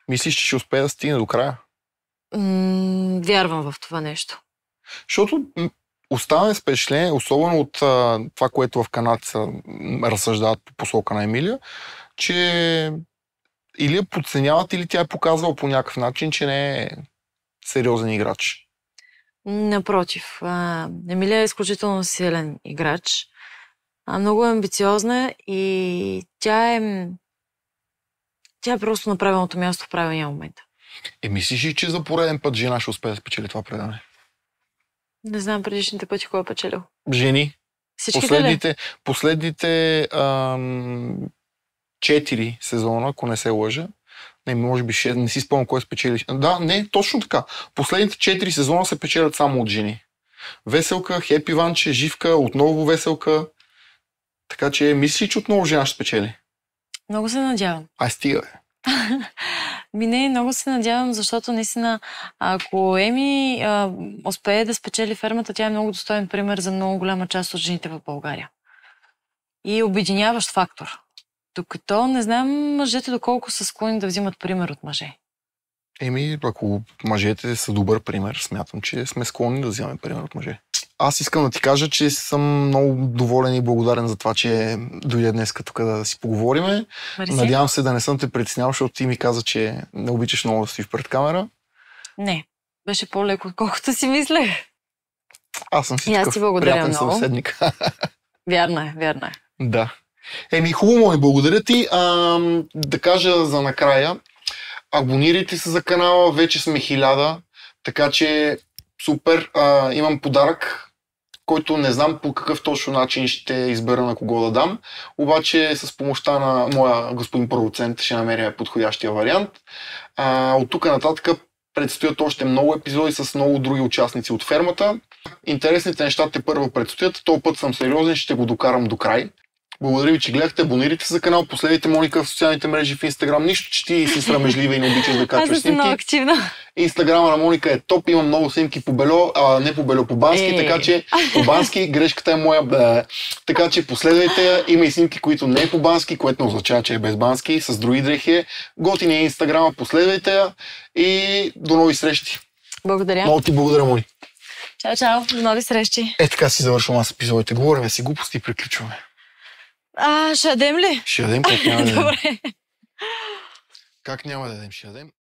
Мислиш, че ще успее да стигне до края? М- вярвам в това нещо. Защото оставаме с впечатление, особено от а, това, което в канадците разсъждават по посока на Емилия, че или я подценяват, или тя е показвала по някакъв начин, че не е сериозен играч. Напротив, Емилия е изключително силен играч. Много е амбициозна и тя е, тя е просто на правилното място в правилния момент. Е, мислиш ли, че за пореден път жена ще успее да спечели това предаване? Не знам предишните пъти кой е печелил. Жени. Всички последните, ли? последните ам, четири сезона, ако не се лъжа, не, може би ще не си спомням кой е спечели. Да, не, точно така. Последните 4 сезона се печелят само от жени. Веселка, Хепи Ванче, Живка, отново Веселка. Така че мислиш, че отново жена ще спечели? Много се надявам. А стига. Е. (laughs) Ми не, много се надявам, защото наистина, ако Еми а, успее да спечели фермата, тя е много достоен пример за много голяма част от жените в България. И обединяващ фактор. Докато не знам мъжете доколко са склонни да взимат пример от мъже. Еми, ако мъжете са добър пример, смятам, че сме склонни да вземем пример от мъже. Аз искам да ти кажа, че съм много доволен и благодарен за това, че дойде днес тук да си поговориме. Мерси. Надявам се да не съм те притеснял, защото ти ми каза, че не обичаш много да стоиш пред камера. Не, беше по-леко, отколкото си мислех. Аз съм си и аз ти благодаря приятен много. събеседник. (laughs) Вярно е, вярно е. Да. Еми, хубаво ми, благодаря ти. А, да кажа за накрая, абонирайте се за канала, вече сме хиляда, така че супер, а, имам подарък, който не знам по какъв точно начин ще избера на кого да дам, обаче с помощта на моя господин продуцент ще намеря подходящия вариант. А, от тук нататък предстоят още много епизоди с много други участници от фермата. Интересните неща те първо предстоят, този път съм сериозен, ще го докарам до край. Благодаря ви, че гледахте. Абонирайте се за канал. последвайте Моника в социалните мрежи в Инстаграм. Нищо, че ти си срамежлива и не обичаш да качваш Аз снимки. много активна. Инстаграма на Моника е топ. Имам много снимки по бело, а не по бело, по бански. Е. Така че по бански грешката е моя. Бе. Така че последвайте Има и снимки, които не е по бански, което не означава, че е без бански. С други дрехи е. Готин е Инстаграма. Последвайте я. И до нови срещи. Благодаря. Много ти благодаря, Мони. Чао, чао. До нови срещи. Е така си завършвам аз епизодите. Говорим си глупости и приключваме. А, ще ядем ли? Ще ядем, как няма да ядем. (laughs) Добре. Как няма да ядем? Ще ядем.